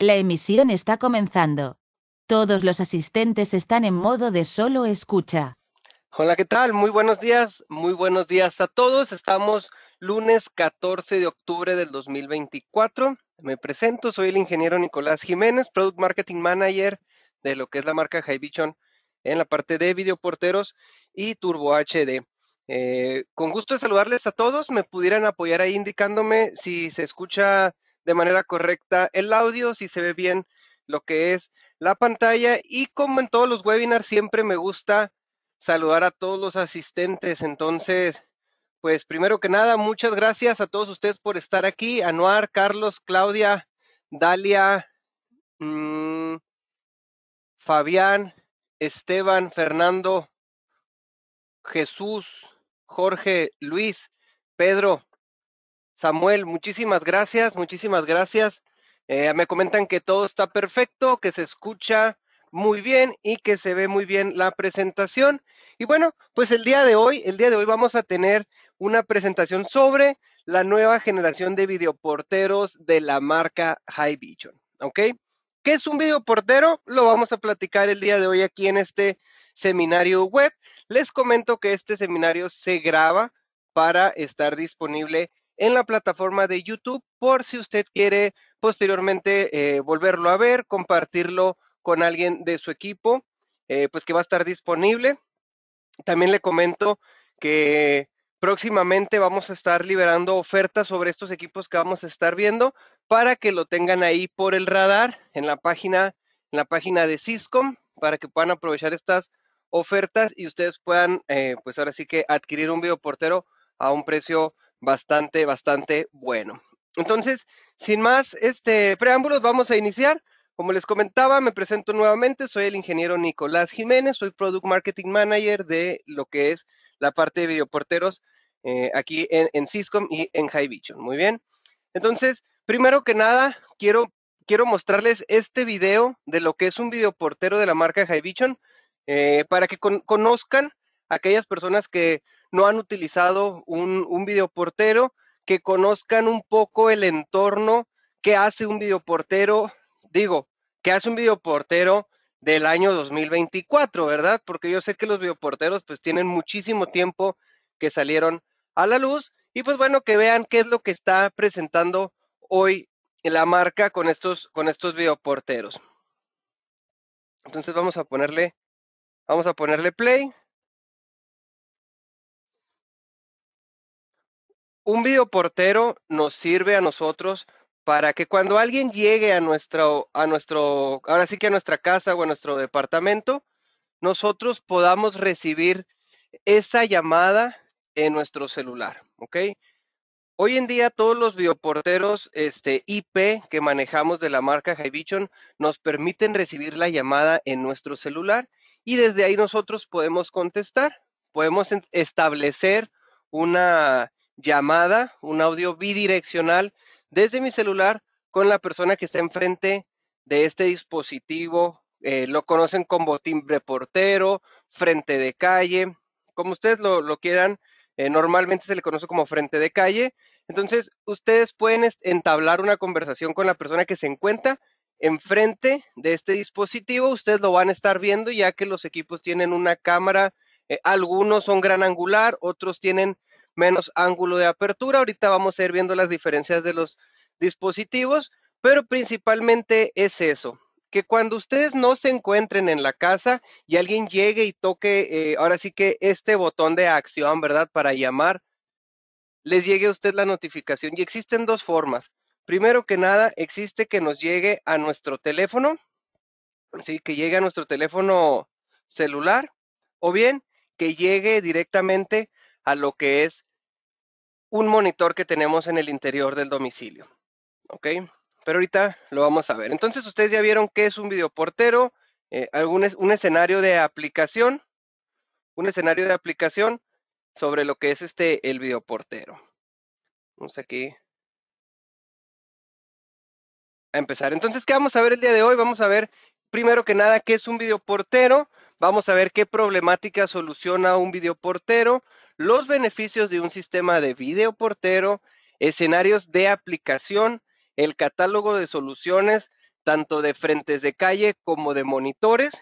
La emisión está comenzando. Todos los asistentes están en modo de solo escucha. Hola, ¿qué tal? Muy buenos días, muy buenos días a todos. Estamos lunes 14 de octubre del 2024. Me presento, soy el ingeniero Nicolás Jiménez, Product Marketing Manager de lo que es la marca Highvision en la parte de videoporteros y Turbo HD. Eh, con gusto de saludarles a todos. Me pudieran apoyar ahí indicándome si se escucha de manera correcta el audio, si se ve bien lo que es la pantalla y como en todos los webinars siempre me gusta saludar a todos los asistentes. Entonces, pues primero que nada, muchas gracias a todos ustedes por estar aquí. Anuar, Carlos, Claudia, Dalia, mm, Fabián, Esteban, Fernando, Jesús, Jorge, Luis, Pedro, Samuel, muchísimas gracias, muchísimas gracias. Eh, me comentan que todo está perfecto, que se escucha muy bien y que se ve muy bien la presentación. Y bueno, pues el día de hoy, el día de hoy vamos a tener una presentación sobre la nueva generación de videoporteros de la marca High Vision. ¿Ok? ¿Qué es un videoportero? Lo vamos a platicar el día de hoy aquí en este seminario web. Les comento que este seminario se graba para estar disponible en la plataforma de YouTube por si usted quiere posteriormente eh, volverlo a ver, compartirlo con alguien de su equipo, eh, pues que va a estar disponible. También le comento que próximamente vamos a estar liberando ofertas sobre estos equipos que vamos a estar viendo para que lo tengan ahí por el radar en la página, en la página de Cisco para que puedan aprovechar estas ofertas y ustedes puedan, eh, pues ahora sí que adquirir un videoportero a un precio bastante, bastante bueno. Entonces, sin más este, preámbulos, vamos a iniciar. Como les comentaba, me presento nuevamente, soy el ingeniero Nicolás Jiménez, soy Product Marketing Manager de lo que es la parte de videoporteros eh, aquí en, Cisco y en High Vision. Muy bien. Entonces, primero que nada, quiero, quiero mostrarles este video de lo que es un videoportero de la marca High Vision eh, para que conozcan aquellas personas que no han utilizado un, videoportero, que conozcan un poco el entorno que hace un videoportero, digo, que hace un videoportero del año 2024, ¿verdad? Porque yo sé que los videoporteros pues tienen muchísimo tiempo que salieron a la luz y pues bueno, que vean qué es lo que está presentando hoy la marca con estos, con estos videoporteros. Entonces vamos a ponerle, vamos a ponerle play. un videoportero nos sirve a nosotros para que cuando alguien llegue a nuestro, a nuestro, ahora sí que a nuestra casa o a nuestro departamento, nosotros podamos recibir esa llamada en nuestro celular, ¿ok? Hoy en día todos los videoporteros este, IP que manejamos de la marca Hibichon nos permiten recibir la llamada en nuestro celular y desde ahí nosotros podemos contestar, podemos establecer una llamada, un audio bidireccional desde mi celular con la persona que está enfrente de este dispositivo. Eh, lo conocen como timbre portero, frente de calle, como ustedes lo, quieran. Eh, normalmente se le conoce como frente de calle. Entonces, ustedes pueden entablar una conversación con la persona que se encuentra enfrente de este dispositivo. Ustedes lo van a estar viendo ya que los equipos tienen una cámara. Eh, algunos son gran angular, otros tienen menos ángulo de apertura. Ahorita vamos a ir viendo las diferencias de los dispositivos, pero principalmente es eso, que cuando ustedes no se encuentren en la casa y alguien llegue y toque, eh, ahora sí que este botón de acción, ¿verdad? Para llamar, les llegue a usted la notificación. Y existen dos formas. Primero que nada, existe que nos llegue a nuestro teléfono, ¿sí? que llegue a nuestro teléfono celular, o bien que llegue directamente a lo que es un monitor que tenemos en el interior del domicilio. ¿Ok? Pero ahorita lo vamos a ver. Entonces, ustedes ya vieron qué es un videoportero, eh, algún es, un escenario de aplicación, un escenario de aplicación sobre lo que es este el videoportero. Vamos aquí a empezar. Entonces, ¿qué vamos a ver el día de hoy? Vamos a ver, primero que nada, qué es un videoportero. Vamos a ver qué problemática soluciona un videoportero los beneficios de un sistema de video portero, escenarios de aplicación, el catálogo de soluciones, tanto de frentes de calle como de monitores,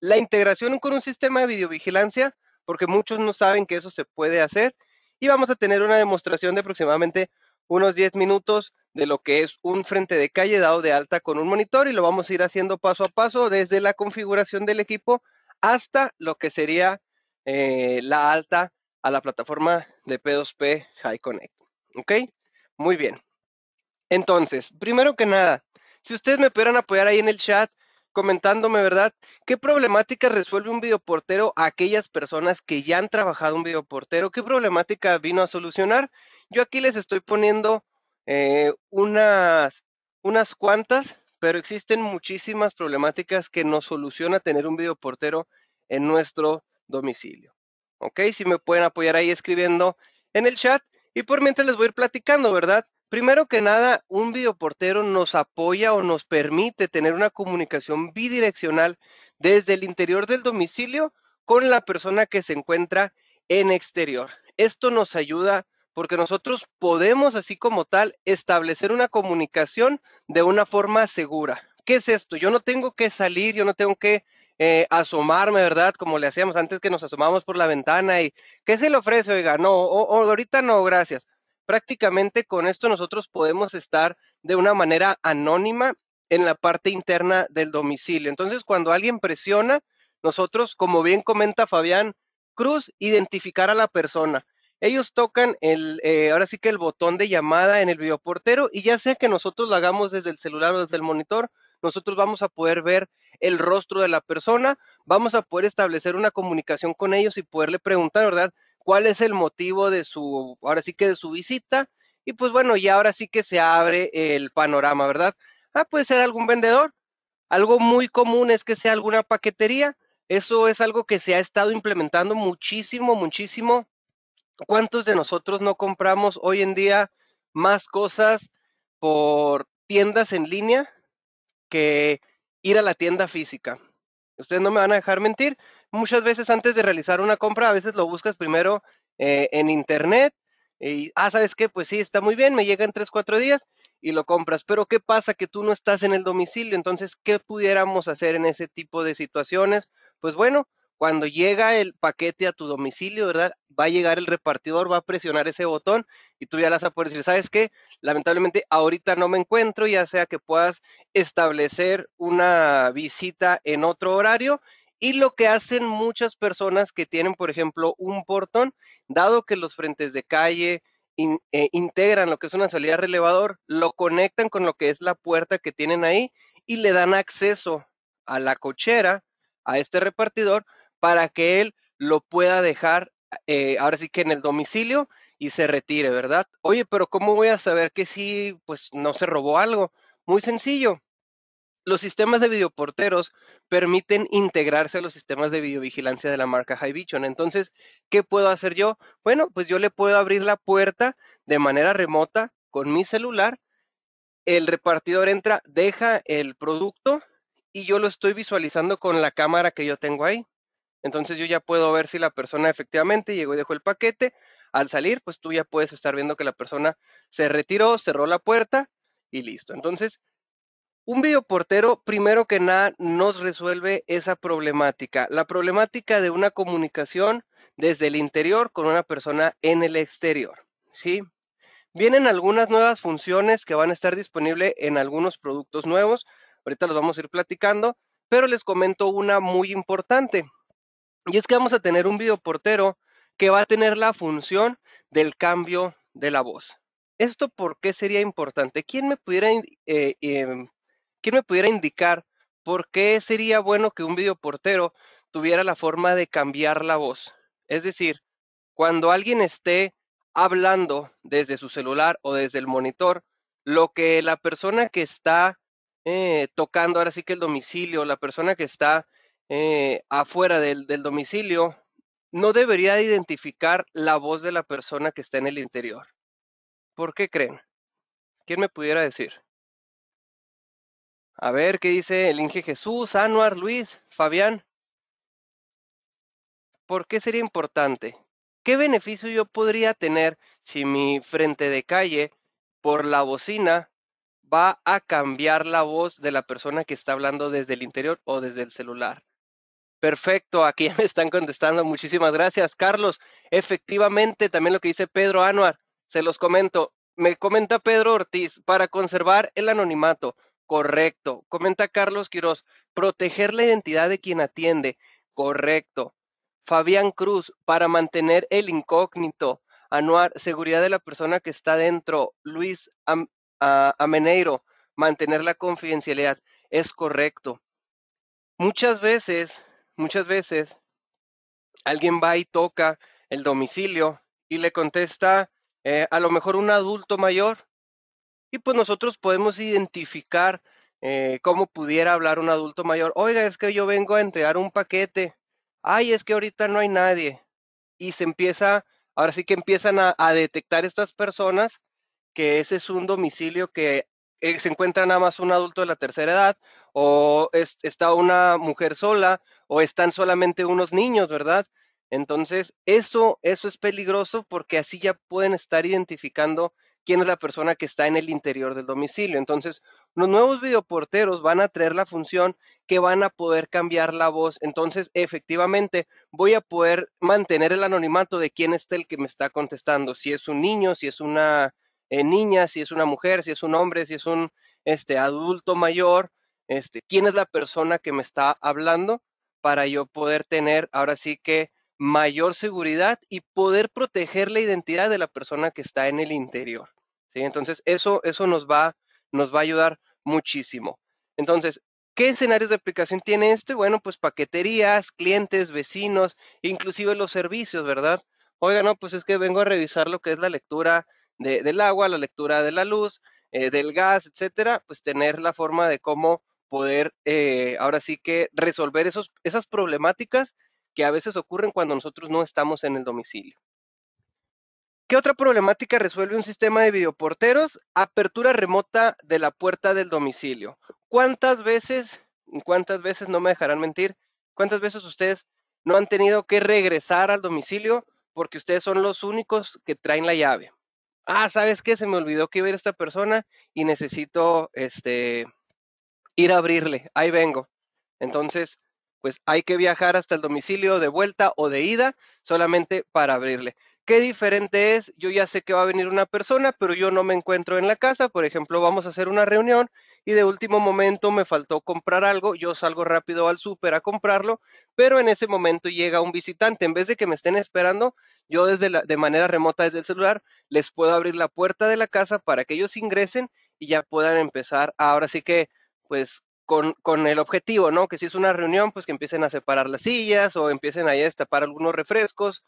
la integración con un sistema de videovigilancia, porque muchos no saben que eso se puede hacer, y vamos a tener una demostración de aproximadamente unos 10 minutos de lo que es un frente de calle dado de alta con un monitor y lo vamos a ir haciendo paso a paso desde la configuración del equipo hasta lo que sería eh, la alta a la plataforma de P2P High Connect. ¿Ok? Muy bien. Entonces, primero que nada, si ustedes me pudieran apoyar ahí en el chat comentándome, ¿verdad? ¿Qué problemática resuelve un videoportero a aquellas personas que ya han trabajado un videoportero? ¿Qué problemática vino a solucionar? Yo aquí les estoy poniendo eh, unas, unas cuantas, pero existen muchísimas problemáticas que nos soluciona tener un videoportero en nuestro domicilio. ¿ok? Si me pueden apoyar ahí escribiendo en el chat. Y por mientras les voy a ir platicando, ¿verdad? Primero que nada, un videoportero nos apoya o nos permite tener una comunicación bidireccional desde el interior del domicilio con la persona que se encuentra en exterior. Esto nos ayuda porque nosotros podemos, así como tal, establecer una comunicación de una forma segura. ¿Qué es esto? Yo no tengo que salir, yo no tengo que eh, asomarme, ¿verdad? Como le hacíamos antes que nos asomamos por la ventana y, ¿qué se le ofrece? Oiga, no, o, ahorita no, gracias. Prácticamente con esto nosotros podemos estar de una manera anónima en la parte interna del domicilio. Entonces, cuando alguien presiona, nosotros, como bien comenta Fabián Cruz, identificar a la persona. Ellos tocan el, eh, ahora sí que el botón de llamada en el videoportero y ya sea que nosotros lo hagamos desde el celular o desde el monitor, nosotros vamos a poder ver el rostro de la persona, vamos a poder establecer una comunicación con ellos y poderle preguntar, ¿verdad? ¿Cuál es el motivo de su, ahora sí que de su visita? Y pues bueno, ya ahora sí que se abre el panorama, ¿verdad? Ah, puede ser algún vendedor. Algo muy común es que sea alguna paquetería. Eso es algo que se ha estado implementando muchísimo, muchísimo. ¿Cuántos de nosotros no compramos hoy en día más cosas por tiendas en línea que ir a la tienda física. Ustedes no me van a dejar mentir. Muchas veces antes de realizar una compra, a veces lo buscas primero eh, en internet y, ah, ¿sabes qué? Pues sí, está muy bien, me llega en 3, 4 días y lo compras. Pero ¿qué pasa? Que tú no estás en el domicilio. Entonces, ¿qué pudiéramos hacer en ese tipo de situaciones? Pues bueno, cuando llega el paquete a tu domicilio, ¿verdad? Va a llegar el repartidor, va a presionar ese botón y tú ya las vas a poder decir, ¿sabes qué? Lamentablemente ahorita no me encuentro, ya sea que puedas establecer una visita en otro horario y lo que hacen muchas personas que tienen, por ejemplo, un portón, dado que los frentes de calle eh, integran lo que es una salida relevador, lo conectan con lo que es la puerta que tienen ahí y le dan acceso a la cochera, a este repartidor, para que él lo pueda dejar eh, ahora sí que en el domicilio y se retire, ¿verdad? Oye, pero ¿cómo voy a saber que sí, pues no se robó algo? Muy sencillo. Los sistemas de videoporteros permiten integrarse a los sistemas de videovigilancia de la marca High Entonces, ¿qué puedo hacer yo? Bueno, pues yo le puedo abrir la puerta de manera remota con mi celular. El repartidor entra, deja el producto y yo lo estoy visualizando con la cámara que yo tengo ahí. Entonces yo ya puedo ver si la persona efectivamente llegó y dejó el paquete. Al salir, pues tú ya puedes estar viendo que la persona se retiró, cerró la puerta y listo. Entonces, un videoportero, primero que nada, nos resuelve esa problemática, la problemática de una comunicación desde el interior con una persona en el exterior. ¿sí? Vienen algunas nuevas funciones que van a estar disponibles en algunos productos nuevos. Ahorita los vamos a ir platicando, pero les comento una muy importante. Y es que vamos a tener un videoportero que va a tener la función del cambio de la voz. ¿Esto por qué sería importante? ¿Quién me pudiera, eh, em, me pudiera indicar por qué sería bueno que un videoportero tuviera la forma de cambiar la voz? Es decir, cuando alguien esté hablando desde su celular o desde el monitor, lo que la persona que está eh, tocando, ahora sí que el domicilio, la persona que está eh, afuera del, del domicilio, no debería identificar la voz de la persona que está en el interior. ¿Por qué creen? ¿Quién me pudiera decir? A ver, ¿qué dice el Inge Jesús, Anuar, Luis, Fabián? ¿Por qué sería importante? ¿Qué beneficio yo podría tener si mi frente de calle por la bocina va a cambiar la voz de la persona que está hablando desde el interior o desde el celular? Perfecto, aquí me están contestando. Muchísimas gracias, Carlos. Efectivamente, también lo que dice Pedro Anuar, se los comento. Me comenta Pedro Ortiz, para conservar el anonimato. Correcto. Comenta Carlos Quiroz, proteger la identidad de quien atiende. Correcto. Fabián Cruz, para mantener el incógnito. Anuar, seguridad de la persona que está dentro. Luis Ameneiro, mantener la confidencialidad. Es correcto. Muchas veces muchas veces alguien va y toca el domicilio y le contesta eh, a lo mejor un adulto mayor y pues nosotros podemos identificar eh, cómo pudiera hablar un adulto mayor. Oiga, es que yo vengo a entregar un paquete. Ay, es que ahorita no hay nadie. Y se empieza, ahora sí que empiezan a, detectar estas personas que ese es un domicilio que eh, se encuentra nada más un adulto de la tercera edad o está una mujer sola o están solamente unos niños, ¿verdad? Entonces, eso, eso es peligroso porque así ya pueden estar identificando quién es la persona que está en el interior del domicilio. Entonces, los nuevos videoporteros van a traer la función que van a poder cambiar la voz. Entonces, efectivamente, voy a poder mantener el anonimato de quién es el que me está contestando. Si es un niño, si es una eh, niña, si es una mujer, si es un hombre, si es un este, adulto mayor, este, quién es la persona que me está hablando para yo poder tener ahora sí que mayor seguridad y poder proteger la identidad de la persona que está en el interior. ¿sí? Entonces, eso, eso nos, va, nos va a ayudar muchísimo. Entonces, ¿qué escenarios de aplicación tiene este? Bueno, pues paqueterías, clientes, vecinos, inclusive los servicios, ¿verdad? Oiga, no, pues es que vengo a revisar lo que es la lectura del agua, la lectura de la luz, eh, del gas, etcétera, pues tener la forma de cómo poder eh, ahora sí que resolver esos, esas problemáticas que a veces ocurren cuando nosotros no estamos en el domicilio. ¿Qué otra problemática resuelve un sistema de videoporteros? Apertura remota de la puerta del domicilio. ¿Cuántas veces, cuántas veces no me dejarán mentir? ¿Cuántas veces ustedes no han tenido que regresar al domicilio porque ustedes son los únicos que traen la llave? Ah, ¿sabes qué? Se me olvidó que iba a ir esta persona y necesito este ir a abrirle, ahí vengo. Entonces, pues hay que viajar hasta el domicilio de vuelta o de ida solamente para abrirle. ¿Qué diferente es? Yo ya sé que va a venir una persona, pero yo no me encuentro en la casa. Por ejemplo, vamos a hacer una reunión y de último momento me faltó comprar algo. Yo salgo rápido al súper a comprarlo, pero en ese momento llega un visitante. En vez de que me estén esperando, yo desde la, de manera remota desde el celular les puedo abrir la puerta de la casa para que ellos ingresen y ya puedan empezar. Ahora sí que pues con, el objetivo, ¿no? Que si es una reunión, pues que empiecen a separar las sillas o empiecen ahí a destapar algunos refrescos.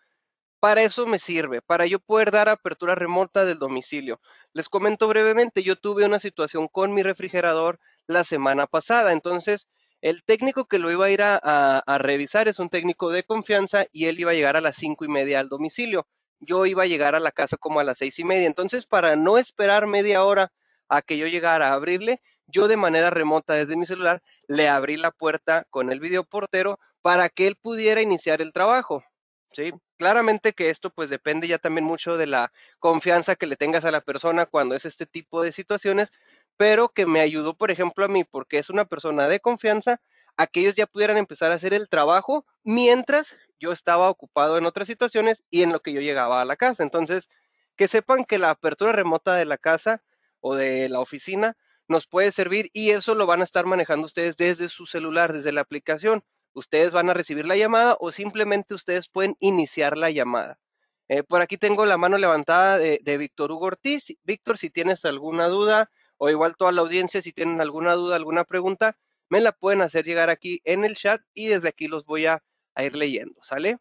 Para eso me sirve, para yo poder dar apertura remota del domicilio. Les comento brevemente, yo tuve una situación con mi refrigerador la semana pasada, entonces el técnico que lo iba a ir a, a revisar es un técnico de confianza y él iba a llegar a las cinco y media al domicilio. Yo iba a llegar a la casa como a las seis y media, entonces para no esperar media hora a que yo llegara a abrirle, yo de manera remota desde mi celular le abrí la puerta con el videoportero para que él pudiera iniciar el trabajo. ¿sí? Claramente que esto pues depende ya también mucho de la confianza que le tengas a la persona cuando es este tipo de situaciones, pero que me ayudó, por ejemplo, a mí, porque es una persona de confianza, a que ellos ya pudieran empezar a hacer el trabajo mientras yo estaba ocupado en otras situaciones y en lo que yo llegaba a la casa. Entonces, que sepan que la apertura remota de la casa o de la oficina nos puede servir y eso lo van a estar manejando ustedes desde su celular, desde la aplicación. Ustedes van a recibir la llamada o simplemente ustedes pueden iniciar la llamada. Eh, por aquí tengo la mano levantada de, Víctor Hugo Ortiz. Víctor, si tienes alguna duda o igual toda la audiencia, si tienen alguna duda, alguna pregunta, me la pueden hacer llegar aquí en el chat y desde aquí los voy a, a ir leyendo, ¿sale?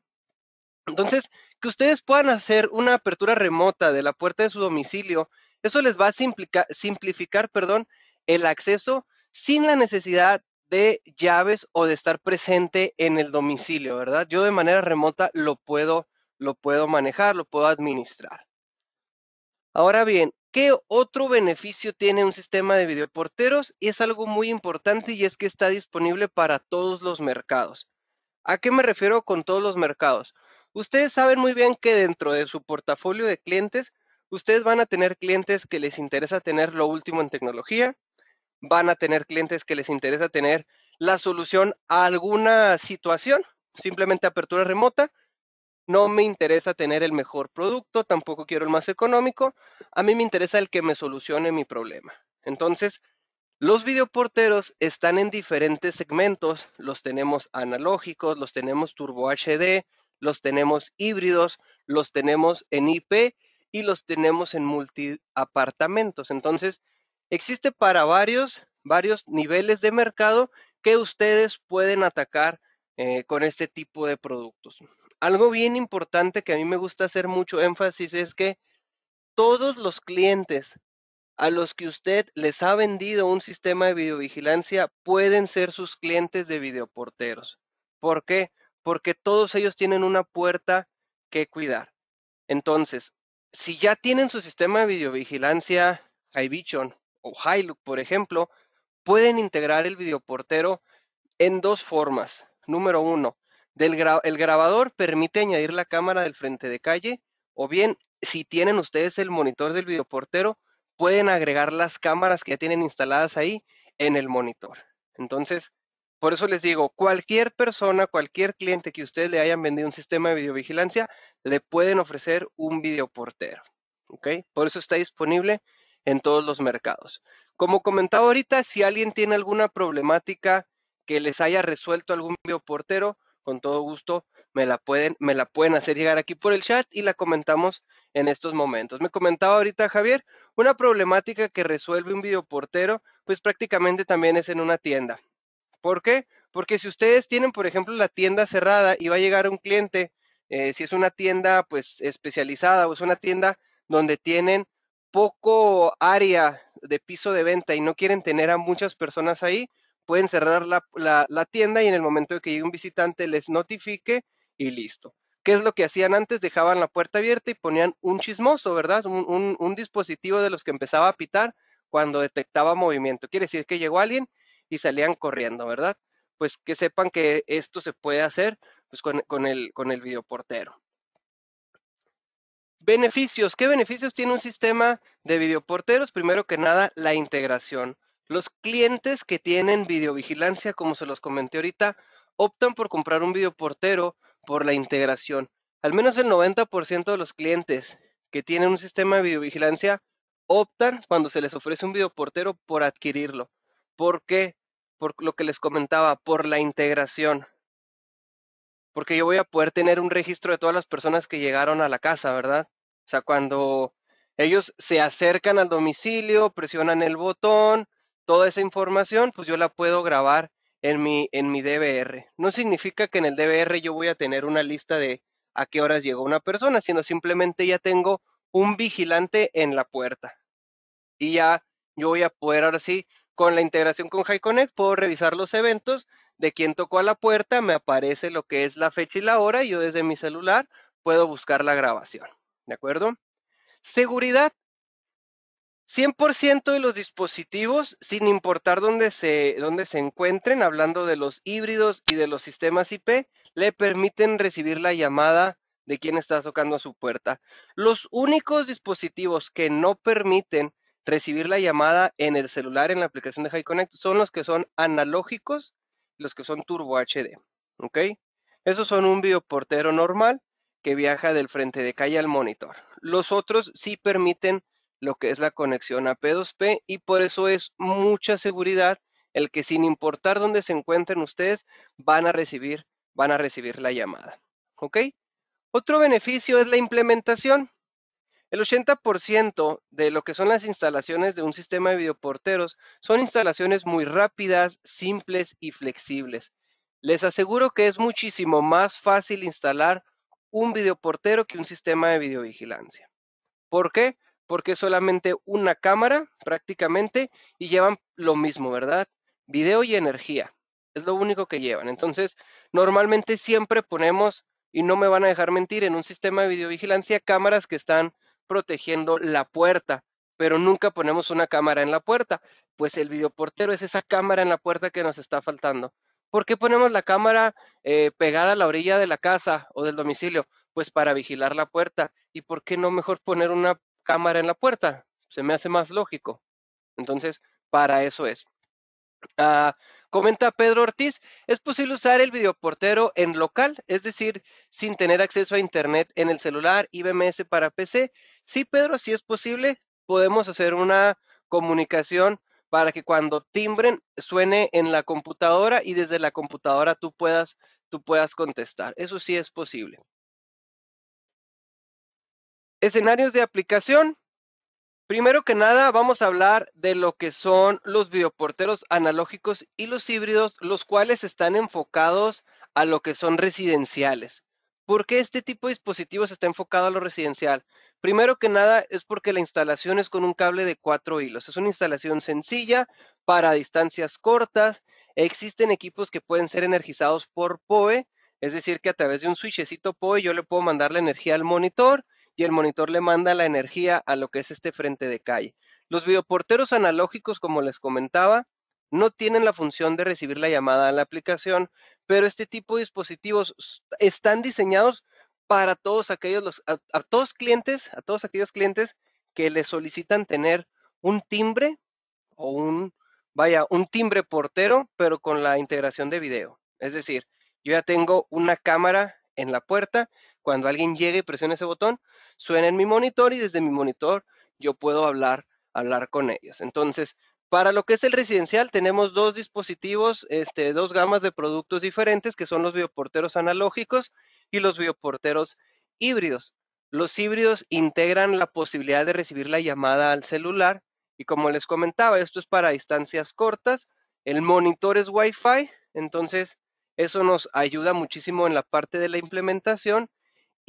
Entonces, que ustedes puedan hacer una apertura remota de la puerta de su domicilio eso les va a simplificar perdón, el acceso sin la necesidad de llaves o de estar presente en el domicilio, ¿verdad? Yo de manera remota lo puedo, lo puedo manejar, lo puedo administrar. Ahora bien, ¿qué otro beneficio tiene un sistema de videoporteros? Y es algo muy importante y es que está disponible para todos los mercados. ¿A qué me refiero con todos los mercados? Ustedes saben muy bien que dentro de su portafolio de clientes ustedes van a tener clientes que les interesa tener lo último en tecnología, van a tener clientes que les interesa tener la solución a alguna situación, simplemente apertura remota. No me interesa tener el mejor producto, tampoco quiero el más económico, a mí me interesa el que me solucione mi problema. Entonces, los videoporteros están en diferentes segmentos, los tenemos analógicos, los tenemos turbo HD, los tenemos híbridos, los tenemos en IP y los tenemos en multi apartamentos. Entonces, existe para varios, varios niveles de mercado que ustedes pueden atacar eh, con este tipo de productos. Algo bien importante que a mí me gusta hacer mucho énfasis es que todos los clientes a los que usted les ha vendido un sistema de videovigilancia pueden ser sus clientes de videoporteros. ¿Por qué? Porque todos ellos tienen una puerta que cuidar. Entonces, si ya tienen su sistema de videovigilancia iVision o HiLook, por ejemplo, pueden integrar el videoportero en dos formas. Número uno, el grabador permite añadir la cámara del frente de calle o bien si tienen ustedes el monitor del videoportero, pueden agregar las cámaras que ya tienen instaladas ahí en el monitor. Entonces, por eso les digo, cualquier persona, cualquier cliente que ustedes le hayan vendido un sistema de videovigilancia, le pueden ofrecer un videoportero. ¿ok? Por eso está disponible en todos los mercados. Como comentaba ahorita, si alguien tiene alguna problemática que les haya resuelto algún videoportero, con todo gusto me la pueden, me la pueden hacer llegar aquí por el chat y la comentamos en estos momentos. Me comentaba ahorita Javier, una problemática que resuelve un videoportero, pues prácticamente también es en una tienda. ¿Por qué? Porque si ustedes tienen, por ejemplo, la tienda cerrada y va a llegar un cliente, eh, si es una tienda pues especializada o es una tienda donde tienen poco área de piso de venta y no quieren tener a muchas personas ahí, pueden cerrar la, tienda y en el momento de que llegue un visitante les notifique y listo. ¿Qué es lo que hacían antes? Dejaban la puerta abierta y ponían un chismoso, ¿verdad? un dispositivo de los que empezaba a pitar cuando detectaba movimiento. Quiere decir que llegó alguien y salían corriendo, ¿verdad? Pues que sepan que esto se puede hacer pues, con, el, con el videoportero. Beneficios. ¿Qué beneficios tiene un sistema de videoporteros? Primero que nada, la integración. Los clientes que tienen videovigilancia, como se los comenté ahorita, optan por comprar un videoportero por la integración. Al menos el 90% de los clientes que tienen un sistema de videovigilancia optan cuando se les ofrece un videoportero por adquirirlo. ¿Por qué? Por lo que les comentaba, por la integración. Porque yo voy a poder tener un registro de todas las personas que llegaron a la casa, ¿verdad? O sea, cuando ellos se acercan al domicilio, presionan el botón, toda esa información, pues yo la puedo grabar en mi, en mi DVR. No significa que en el DVR yo voy a tener una lista de a qué horas llegó una persona, sino simplemente ya tengo un vigilante en la puerta. Y ya yo voy a poder ahora sí con la integración con HiConnect puedo revisar los eventos de quien tocó a la puerta, me aparece lo que es la fecha y la hora, y yo desde mi celular puedo buscar la grabación, ¿de acuerdo? Seguridad. 100% de los dispositivos, sin importar dónde se, dónde se encuentren, hablando de los híbridos y de los sistemas IP, le permiten recibir la llamada de quien está tocando a su puerta. Los únicos dispositivos que no permiten recibir la llamada en el celular en la aplicación de High Connect son los que son analógicos, los que son Turbo HD. ¿Ok? Esos son un bioportero normal que viaja del frente de calle al monitor. Los otros sí permiten lo que es la conexión a P2P y por eso es mucha seguridad el que sin importar dónde se encuentren ustedes van a recibir van a recibir la llamada. ¿Ok? Otro beneficio es la implementación. El 80% de lo que son las instalaciones de un sistema de videoporteros son instalaciones muy rápidas, simples y flexibles. Les aseguro que es muchísimo más fácil instalar un videoportero que un sistema de videovigilancia. ¿Por qué? Porque es solamente una cámara prácticamente y llevan lo mismo, ¿verdad? Video y energía. Es lo único que llevan. Entonces, normalmente siempre ponemos, y no me van a dejar mentir, en un sistema de videovigilancia cámaras que están protegiendo la puerta, pero nunca ponemos una cámara en la puerta. Pues el videoportero es esa cámara en la puerta que nos está faltando. ¿Por qué ponemos la cámara eh, pegada a la orilla de la casa o del domicilio? Pues para vigilar la puerta. ¿Y por qué no mejor poner una cámara en la puerta? Se me hace más lógico. Entonces, para eso es. Ah, comenta Pedro Ortiz, es posible usar el videoportero en local, es decir, sin tener acceso a Internet en el celular y para PC. Sí, Pedro, sí es posible. Podemos hacer una comunicación para que cuando timbren suene en la computadora y desde la computadora tú puedas, tú puedas contestar. Eso sí es posible. Escenarios de aplicación. Primero que nada, vamos a hablar de lo que son los videoporteros analógicos y los híbridos, los cuales están enfocados a lo que son residenciales. ¿Por qué este tipo de dispositivos está enfocado a lo residencial? Primero que nada es porque la instalación es con un cable de cuatro hilos. Es una instalación sencilla para distancias cortas. Existen equipos que pueden ser energizados por PoE, es decir, que a través de un switchecito PoE yo le puedo mandar la energía al monitor y el monitor le manda la energía a lo que es este frente de calle. Los videoporteros analógicos, como les comentaba, no tienen la función de recibir la llamada a la aplicación, pero este tipo de dispositivos están diseñados para todos aquellos, los, a, todos clientes, a todos aquellos clientes que les solicitan tener un timbre o un, vaya, un timbre portero, pero con la integración de video. Es decir, yo ya tengo una cámara en la puerta, cuando alguien llegue y presione ese botón, suena en mi monitor y desde mi monitor yo puedo hablar, hablar con ellos. Entonces, para lo que es el residencial, tenemos dos dispositivos, este, dos gamas de productos diferentes, que son los bioporteros analógicos y los bioporteros híbridos. Los híbridos integran la posibilidad de recibir la llamada al celular y como les comentaba, esto es para distancias cortas. El monitor es Wi-Fi, entonces eso nos ayuda muchísimo en la parte de la implementación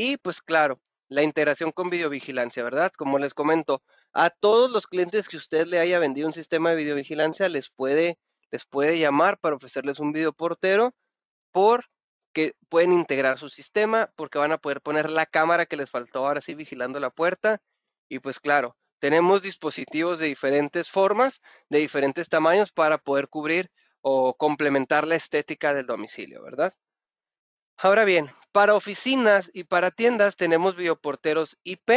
y pues claro, la integración con videovigilancia, ¿verdad? Como les comento, a todos los clientes que usted le haya vendido un sistema de videovigilancia les puede, les puede llamar para ofrecerles un videoportero porque pueden integrar su sistema, porque van a poder poner la cámara que les faltó ahora sí vigilando la puerta. Y pues claro, tenemos dispositivos de diferentes formas, de diferentes tamaños para poder cubrir o complementar la estética del domicilio, ¿verdad? Ahora bien, para oficinas y para tiendas tenemos videoporteros IP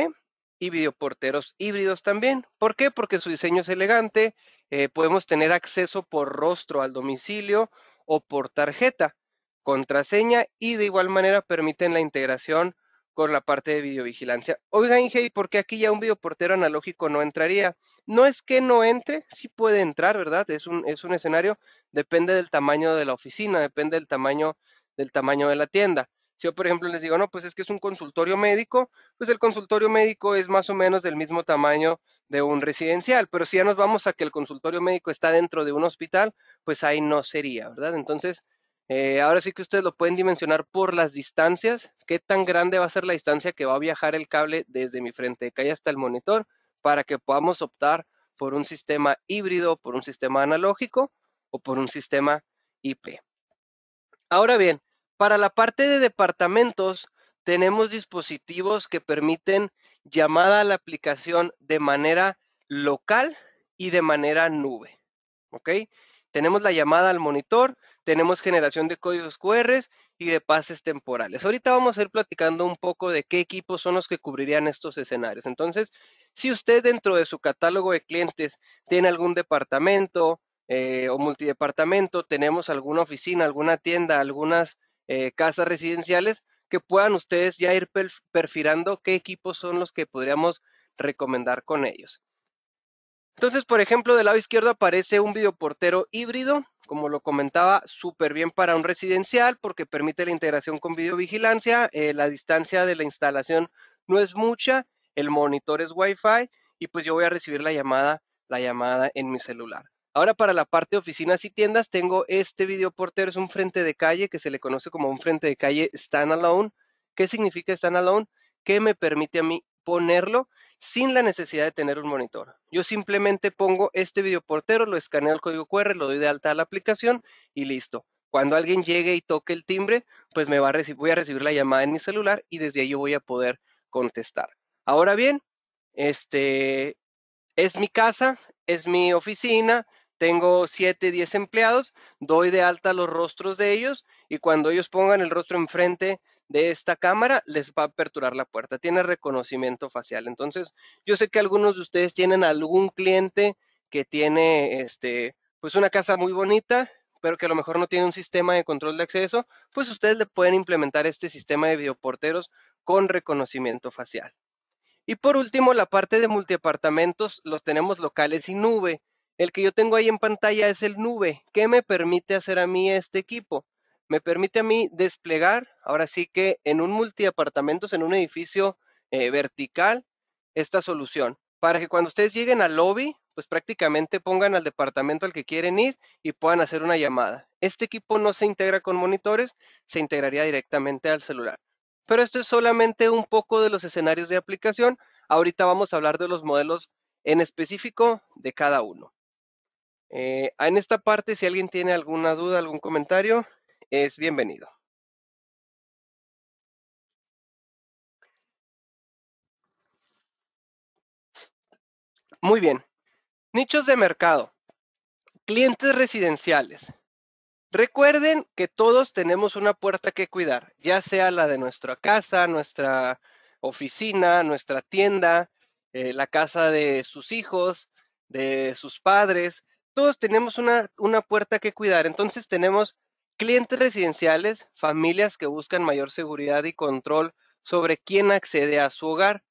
y videoporteros híbridos también. ¿Por qué? Porque su diseño es elegante, eh, podemos tener acceso por rostro al domicilio o por tarjeta, contraseña y de igual manera permiten la integración con la parte de videovigilancia. Oigan, Inge, ¿y por qué aquí ya un videoportero analógico no entraría? No es que no entre, sí puede entrar, ¿verdad? Es un, es un escenario, depende del tamaño de la oficina, depende del tamaño del tamaño de la tienda. Si yo, por ejemplo, les digo, no, pues es que es un consultorio médico, pues el consultorio médico es más o menos del mismo tamaño de un residencial, pero si ya nos vamos a que el consultorio médico está dentro de un hospital, pues ahí no sería, ¿verdad? Entonces, eh, ahora sí que ustedes lo pueden dimensionar por las distancias, qué tan grande va a ser la distancia que va a viajar el cable desde mi frente de calle hasta el monitor, para que podamos optar por un sistema híbrido, por un sistema analógico o por un sistema IP. Ahora bien, para la parte de departamentos, tenemos dispositivos que permiten llamada a la aplicación de manera local y de manera nube. Tenemos la llamada al monitor, tenemos generación de códigos QR y de pases temporales. Ahorita vamos a ir platicando un poco de qué equipos son los que cubrirían estos escenarios. Entonces, si usted dentro de su catálogo de clientes tiene algún departamento eh, o multidepartamento, tenemos alguna oficina, alguna tienda, algunas eh, casas residenciales, que puedan ustedes ya ir perfilando qué equipos son los que podríamos recomendar con ellos. Entonces, por ejemplo, del lado izquierdo aparece un videoportero híbrido, como lo comentaba, súper bien para un residencial porque permite la integración con videovigilancia, eh, la distancia de la instalación no es mucha, el monitor es Wi-Fi y pues yo voy a recibir la llamada, la llamada en mi celular. Ahora para la parte de oficinas y tiendas tengo este video portero, es un frente de calle que se le conoce como un frente de calle standalone. ¿Qué significa stand-alone? Que me permite a mí ponerlo sin la necesidad de tener un monitor. Yo simplemente pongo este video portero, lo escaneo el código QR, lo doy de alta a la aplicación y listo. Cuando alguien llegue y toque el timbre, pues me va a voy a recibir la llamada en mi celular y desde ahí yo voy a poder contestar. Ahora bien, este es mi casa, es mi oficina, tengo 7, 10 empleados, doy de alta los rostros de ellos y cuando ellos pongan el rostro enfrente de esta cámara, les va a aperturar la puerta. Tiene reconocimiento facial. Entonces, yo sé que algunos de ustedes tienen algún cliente que tiene este, pues una casa muy bonita, pero que a lo mejor no tiene un sistema de control de acceso, pues ustedes le pueden implementar este sistema de videoporteros con reconocimiento facial. Y por último, la parte de multiapartamentos los tenemos locales y nube. El que yo tengo ahí en pantalla es el nube. ¿Qué me permite hacer a mí este equipo? Me permite a mí desplegar, ahora sí que en un multiapartamentos, en un edificio eh, vertical, esta solución. Para que cuando ustedes lleguen al lobby, pues prácticamente pongan al departamento al que quieren ir y puedan hacer una llamada. Este equipo no se integra con monitores, se integraría directamente al celular. Pero esto es solamente un poco de los escenarios de aplicación. Ahorita vamos a hablar de los modelos en específico de cada uno. Eh, en esta parte, si alguien tiene alguna duda, algún comentario, es bienvenido. Muy bien. Nichos de mercado. Clientes residenciales. Recuerden que todos tenemos una puerta que cuidar, ya sea la de nuestra casa, nuestra oficina, nuestra tienda, eh, la casa de sus hijos, de sus padres todos tenemos una, puerta que cuidar. Entonces tenemos clientes residenciales, familias que buscan mayor seguridad y control sobre quién accede a su hogar,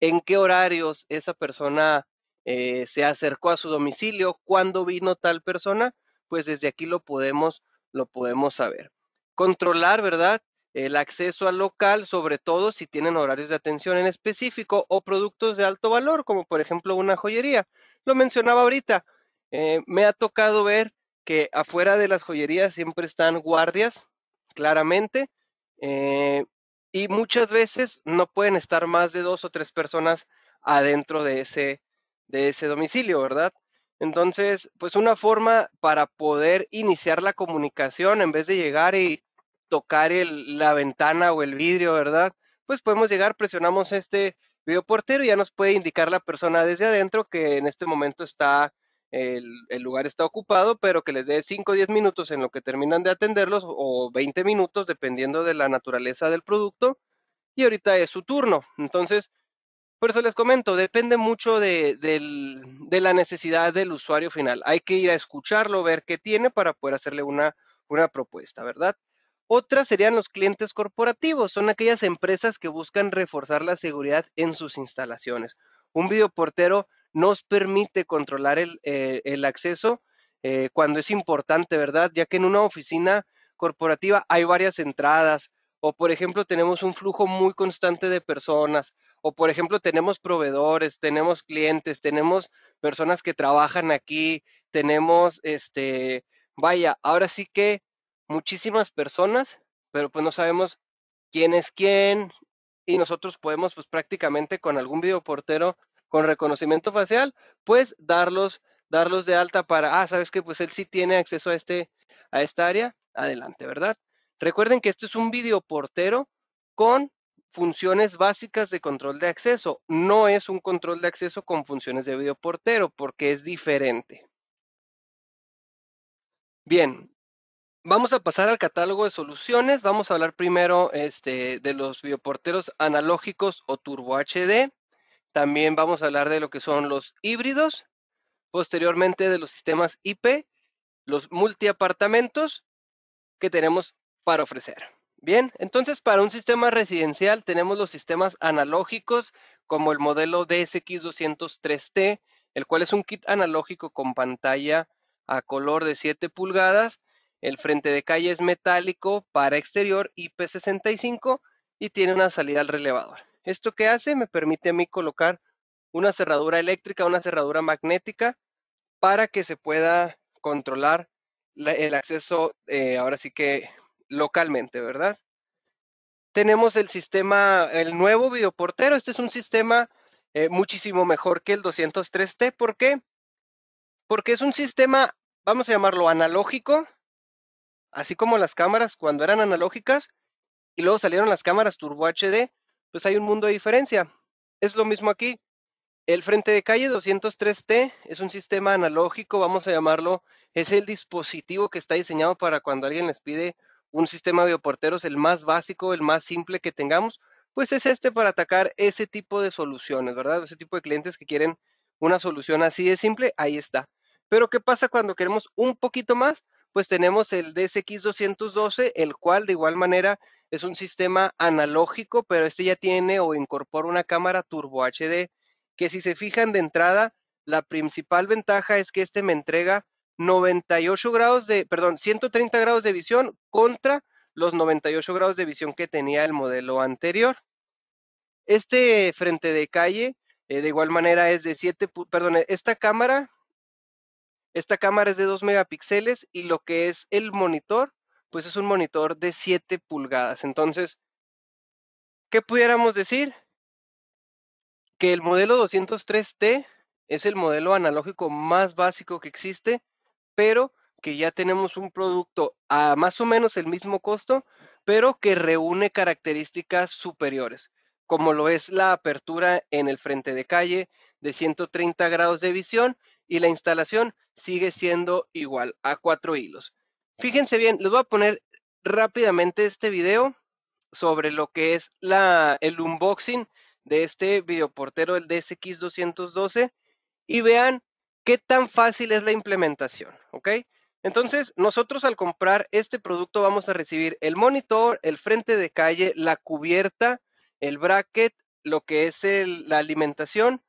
en qué horarios esa persona eh, se acercó a su domicilio, cuándo vino tal persona, pues desde aquí lo podemos, lo podemos saber. Controlar, ¿verdad? El acceso al local, sobre todo si tienen horarios de atención en específico o productos de alto valor, como por ejemplo una joyería. Lo mencionaba ahorita, eh, me ha tocado ver que afuera de las joyerías siempre están guardias, claramente, eh, y muchas veces no pueden estar más de dos o tres personas adentro de ese, de ese domicilio, ¿verdad? Entonces, pues una forma para poder iniciar la comunicación en vez de llegar y tocar la ventana o el vidrio, ¿verdad? Pues podemos llegar, presionamos este videoportero y ya nos puede indicar la persona desde adentro que en este momento está el, lugar está ocupado, pero que les dé 5 o 10 minutos en lo que terminan de atenderlos o 20 minutos, dependiendo de la naturaleza del producto. Y ahorita es su turno. Entonces, por eso les comento, depende mucho de, la necesidad del usuario final. Hay que ir a escucharlo, ver qué tiene para poder hacerle una, una propuesta, ¿verdad? Otras serían los clientes corporativos, son aquellas empresas que buscan reforzar la seguridad en sus instalaciones. Un videoportero nos permite controlar el, eh, acceso eh, cuando es importante, ¿verdad? Ya que en una oficina corporativa hay varias entradas o, por ejemplo, tenemos un flujo muy constante de personas o, por ejemplo, tenemos proveedores, tenemos clientes, tenemos personas que trabajan aquí, tenemos, este, vaya, ahora sí que muchísimas personas, pero pues no sabemos quién es quién y nosotros podemos pues prácticamente con algún videoportero con reconocimiento facial, pues darlos, darlos de alta para, ah, sabes que pues él sí tiene acceso a, este, a esta área, adelante, ¿verdad? Recuerden que este es un videoportero con funciones básicas de control de acceso. No es un control de acceso con funciones de videoportero porque es diferente. Bien, vamos a pasar al catálogo de soluciones. Vamos a hablar primero este, de los videoporteros analógicos o Turbo HD. También vamos a hablar de lo que son los híbridos, posteriormente de los sistemas IP, los multiapartamentos que tenemos para ofrecer. Bien, entonces para un sistema residencial tenemos los sistemas analógicos como el modelo DSX203T, el cual es un kit analógico con pantalla a color de 7 pulgadas. El frente de calle es metálico para exterior IP65 y tiene una salida al relevador. ¿Esto qué hace? Me permite a mí colocar una cerradura eléctrica, una cerradura magnética, para que se pueda controlar el acceso, eh, ahora sí que localmente, ¿verdad? Tenemos el sistema, el nuevo videoportero. Este es un sistema eh, muchísimo mejor que el 203T. ¿Por qué? Porque es un sistema, vamos a llamarlo analógico, así como las cámaras cuando eran analógicas, y luego salieron las cámaras Turbo HD, pues hay un mundo de diferencia. Es lo mismo aquí. El frente de calle 203T es un sistema analógico, vamos a llamarlo, es el dispositivo que está diseñado para cuando alguien les pide un sistema de bioporteros, el más básico, el más simple que tengamos, pues es este para atacar ese tipo de soluciones, ¿verdad? Ese tipo de clientes que quieren una solución así de simple, ahí está. Pero ¿qué pasa cuando queremos un poquito más? pues tenemos el DSX212, el cual de igual manera es un sistema analógico, pero este ya tiene o incorpora una cámara Turbo HD, que si se fijan de entrada, la principal ventaja es que este me entrega 98 grados de, perdón, 130 grados de visión contra los 98 grados de visión que tenía el modelo anterior. Este frente de calle, eh, de igual manera, es de 7, perdón, esta cámara esta cámara es de 2 megapíxeles y lo que es el monitor, pues es un monitor de 7 pulgadas. Entonces, ¿qué pudiéramos decir? Que el modelo 203T es el modelo analógico más básico que existe, pero que ya tenemos un producto a más o menos el mismo costo, pero que reúne características superiores, como lo es la apertura en el frente de calle de 130 grados de visión y la instalación sigue siendo igual a cuatro hilos. Fíjense bien, les voy a poner rápidamente este video sobre lo que es el unboxing de este videoportero, el DSX212, y vean qué tan fácil es la implementación, ¿ok? Entonces, nosotros al comprar este producto vamos a recibir el monitor, el frente de calle, la cubierta, el bracket, lo que es la alimentación,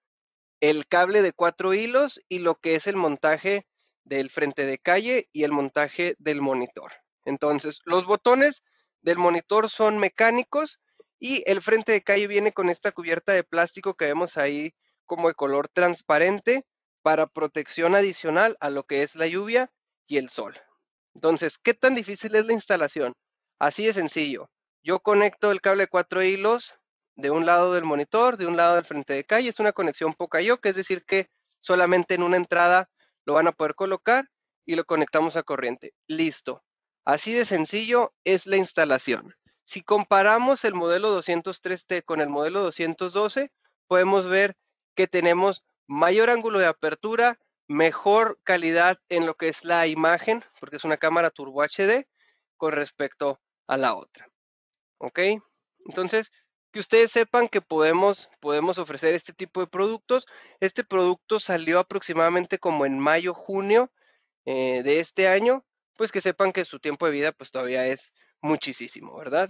el cable de cuatro hilos y lo que es el montaje del frente de calle y el montaje del monitor. Entonces, los botones del monitor son mecánicos y el frente de calle viene con esta cubierta de plástico que vemos ahí como de color transparente para protección adicional a lo que es la lluvia y el sol. Entonces, ¿qué tan difícil es la instalación? Así de sencillo. Yo conecto el cable de cuatro hilos de un lado del monitor, de un lado del frente de calle. Es una conexión poca que es decir que solamente en una entrada lo van a poder colocar y lo conectamos a corriente. Listo. Así de sencillo es la instalación. Si comparamos el modelo 203T con el modelo 212, podemos ver que tenemos mayor ángulo de apertura, mejor calidad en lo que es la imagen, porque es una cámara Turbo HD con respecto a la otra. ¿Ok? Entonces, que ustedes sepan que podemos, podemos ofrecer este tipo de productos. Este producto salió aproximadamente como en mayo, junio eh, de este año, pues que sepan que su tiempo de vida pues todavía es muchísimo, ¿verdad?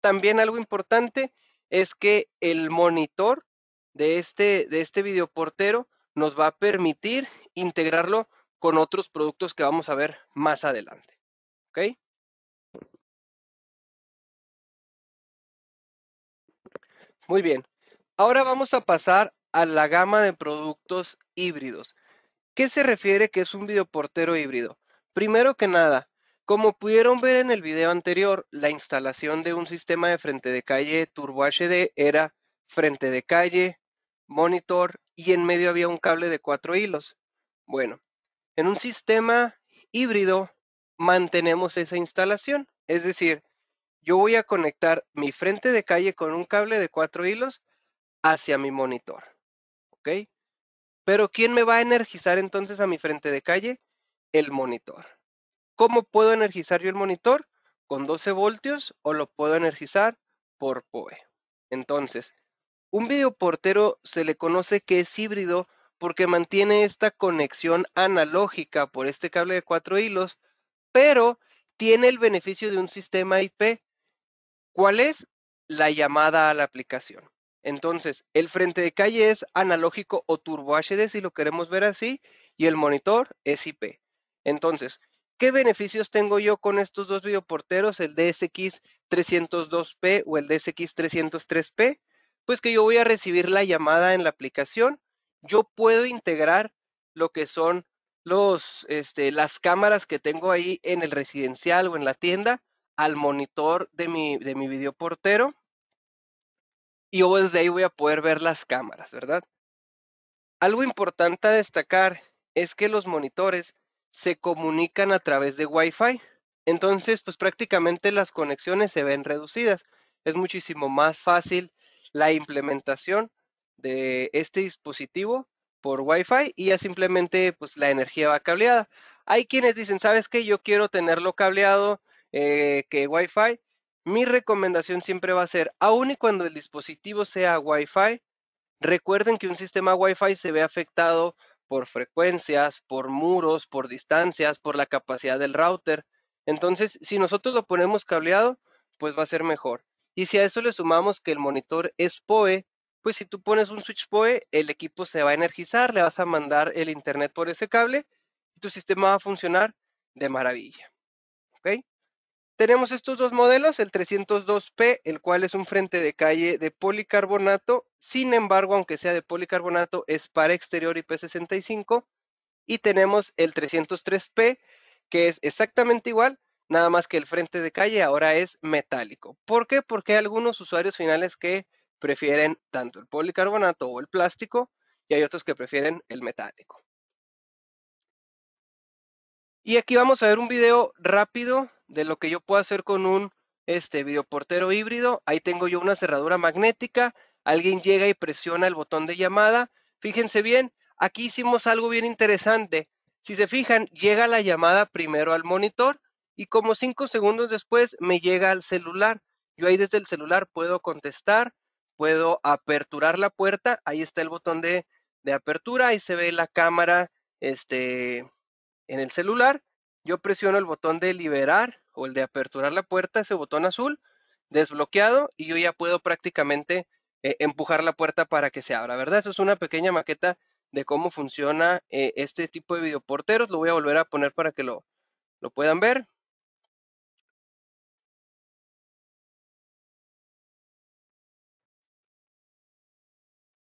También algo importante es que el monitor de este, de este videoportero nos va a permitir integrarlo con otros productos que vamos a ver más adelante. ¿Ok? Muy bien. Ahora vamos a pasar a la gama de productos híbridos. ¿Qué se refiere que es un videoportero híbrido? Primero que nada, como pudieron ver en el video anterior, la instalación de un sistema de frente de calle Turbo HD era frente de calle, monitor y en medio había un cable de cuatro hilos. Bueno, en un sistema híbrido mantenemos esa instalación, es decir, yo voy a conectar mi frente de calle con un cable de cuatro hilos hacia mi monitor. ¿Ok? Pero ¿quién me va a energizar entonces a mi frente de calle? El monitor. ¿Cómo puedo energizar yo el monitor? Con 12 voltios o lo puedo energizar por PoE. Entonces, un videoportero se le conoce que es híbrido porque mantiene esta conexión analógica por este cable de cuatro hilos, pero tiene el beneficio de un sistema IP ¿Cuál es la llamada a la aplicación? Entonces, el frente de calle es analógico o turbo HD, si lo queremos ver así, y el monitor es IP. Entonces, ¿qué beneficios tengo yo con estos dos videoporteros, el DSX 302P o el DSX 303P? Pues que yo voy a recibir la llamada en la aplicación. Yo puedo integrar lo que son este, las cámaras que tengo ahí en el residencial o en la tienda al monitor de mi, de mi videoportero y yo desde ahí voy a poder ver las cámaras, ¿verdad? Algo importante a destacar es que los monitores se comunican a través de Wi-Fi. Entonces, pues prácticamente las conexiones se ven reducidas. Es muchísimo más fácil la implementación de este dispositivo por Wi-Fi y ya simplemente pues la energía va cableada. Hay quienes dicen, ¿sabes qué? Yo quiero tenerlo cableado eh, que Wi-Fi, mi recomendación siempre va a ser, aun y cuando el dispositivo sea Wi-Fi, recuerden que un sistema Wi-Fi se ve afectado por frecuencias, por muros, por distancias, por la capacidad del router. Entonces, si nosotros lo ponemos cableado, pues va a ser mejor. Y si a eso le sumamos que el monitor es PoE, pues si tú pones un switch PoE, el equipo se va a energizar, le vas a mandar el internet por ese cable y tu sistema va a funcionar de maravilla. ¿Ok? Tenemos estos dos modelos, el 302P, el cual es un frente de calle de policarbonato, sin embargo, aunque sea de policarbonato, es para exterior IP65. Y tenemos el 303P, que es exactamente igual, nada más que el frente de calle ahora es metálico. ¿Por qué? Porque hay algunos usuarios finales que prefieren tanto el policarbonato o el plástico y hay otros que prefieren el metálico. Y aquí vamos a ver un video rápido de lo que yo puedo hacer con un este videoportero híbrido. Ahí tengo yo una cerradura magnética. Alguien llega y presiona el botón de llamada. Fíjense bien, aquí hicimos algo bien interesante. Si se fijan, llega la llamada primero al monitor y como cinco segundos después me llega al celular. Yo ahí desde el celular puedo contestar, puedo aperturar la puerta. Ahí está el botón de, apertura. y se ve la cámara, este, en el celular, yo presiono el botón de liberar o el de aperturar la puerta, ese botón azul, desbloqueado, y yo ya puedo prácticamente eh, empujar la puerta para que se abra, ¿verdad? Eso es una pequeña maqueta de cómo funciona eh, este tipo de videoporteros. Lo voy a volver a poner para que lo, lo puedan ver.